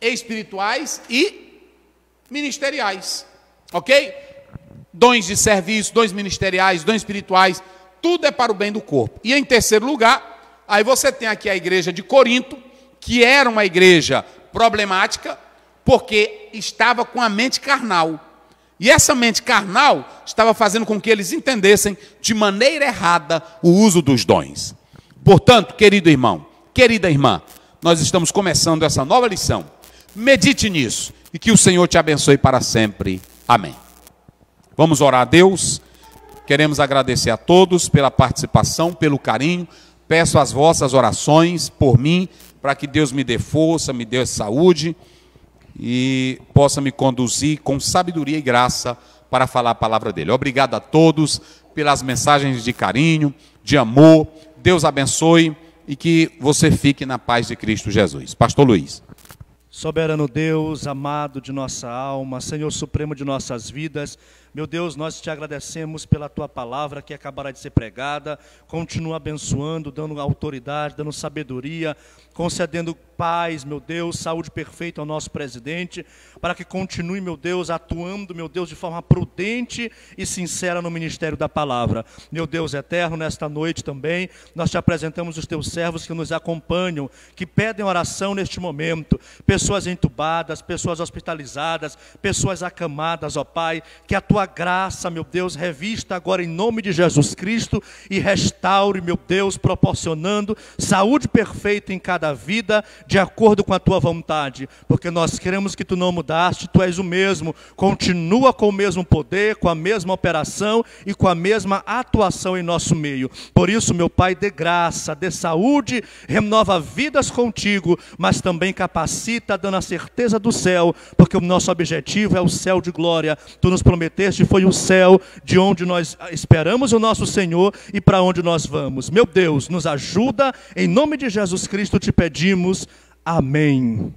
espirituais e ministeriais. Ok? Dons de serviço, dons ministeriais, dons espirituais, tudo é para o bem do corpo. E em terceiro lugar, aí você tem aqui a igreja de Corinto, que era uma igreja problemática, porque estava com a mente carnal. E essa mente carnal estava fazendo com que eles entendessem de maneira errada o uso dos dons. Portanto, querido irmão, querida irmã, nós estamos começando essa nova lição. Medite nisso e que o Senhor te abençoe para sempre. Amém. Vamos orar a Deus. Queremos agradecer a todos pela participação, pelo carinho. Peço as vossas orações por mim, para que Deus me dê força, me dê saúde e possa me conduzir com sabedoria e graça para falar a palavra dele. Obrigado a todos pelas mensagens de carinho, de amor, Deus abençoe e que você fique na paz de Cristo Jesus. Pastor Luiz. Soberano Deus, amado de nossa alma, Senhor Supremo de nossas vidas, meu Deus, nós te agradecemos pela tua palavra que acabará de ser pregada. Continua abençoando, dando autoridade, dando sabedoria, concedendo paz, meu Deus, saúde perfeita ao nosso presidente, para que continue, meu Deus, atuando, meu Deus, de forma prudente e sincera no ministério da palavra. Meu Deus eterno, nesta noite também, nós te apresentamos os teus servos que nos acompanham, que pedem oração neste momento, pessoas entubadas, pessoas hospitalizadas, pessoas acamadas, ó Pai, que a tua graça, meu Deus, revista agora em nome de Jesus Cristo e restaure, meu Deus, proporcionando saúde perfeita em cada vida, de acordo com a tua vontade, porque nós queremos que tu não mudaste, tu és o mesmo, continua com o mesmo poder, com a mesma operação e com a mesma atuação em nosso meio. Por isso, meu Pai, dê graça, dê saúde, renova vidas contigo, mas também capacita, dando a certeza do céu, porque o nosso objetivo é o céu de glória. Tu nos prometeste este foi o céu de onde nós ah, esperamos o nosso Senhor e para onde nós vamos. Meu Deus, nos ajuda, em nome de Jesus Cristo te pedimos. Amém.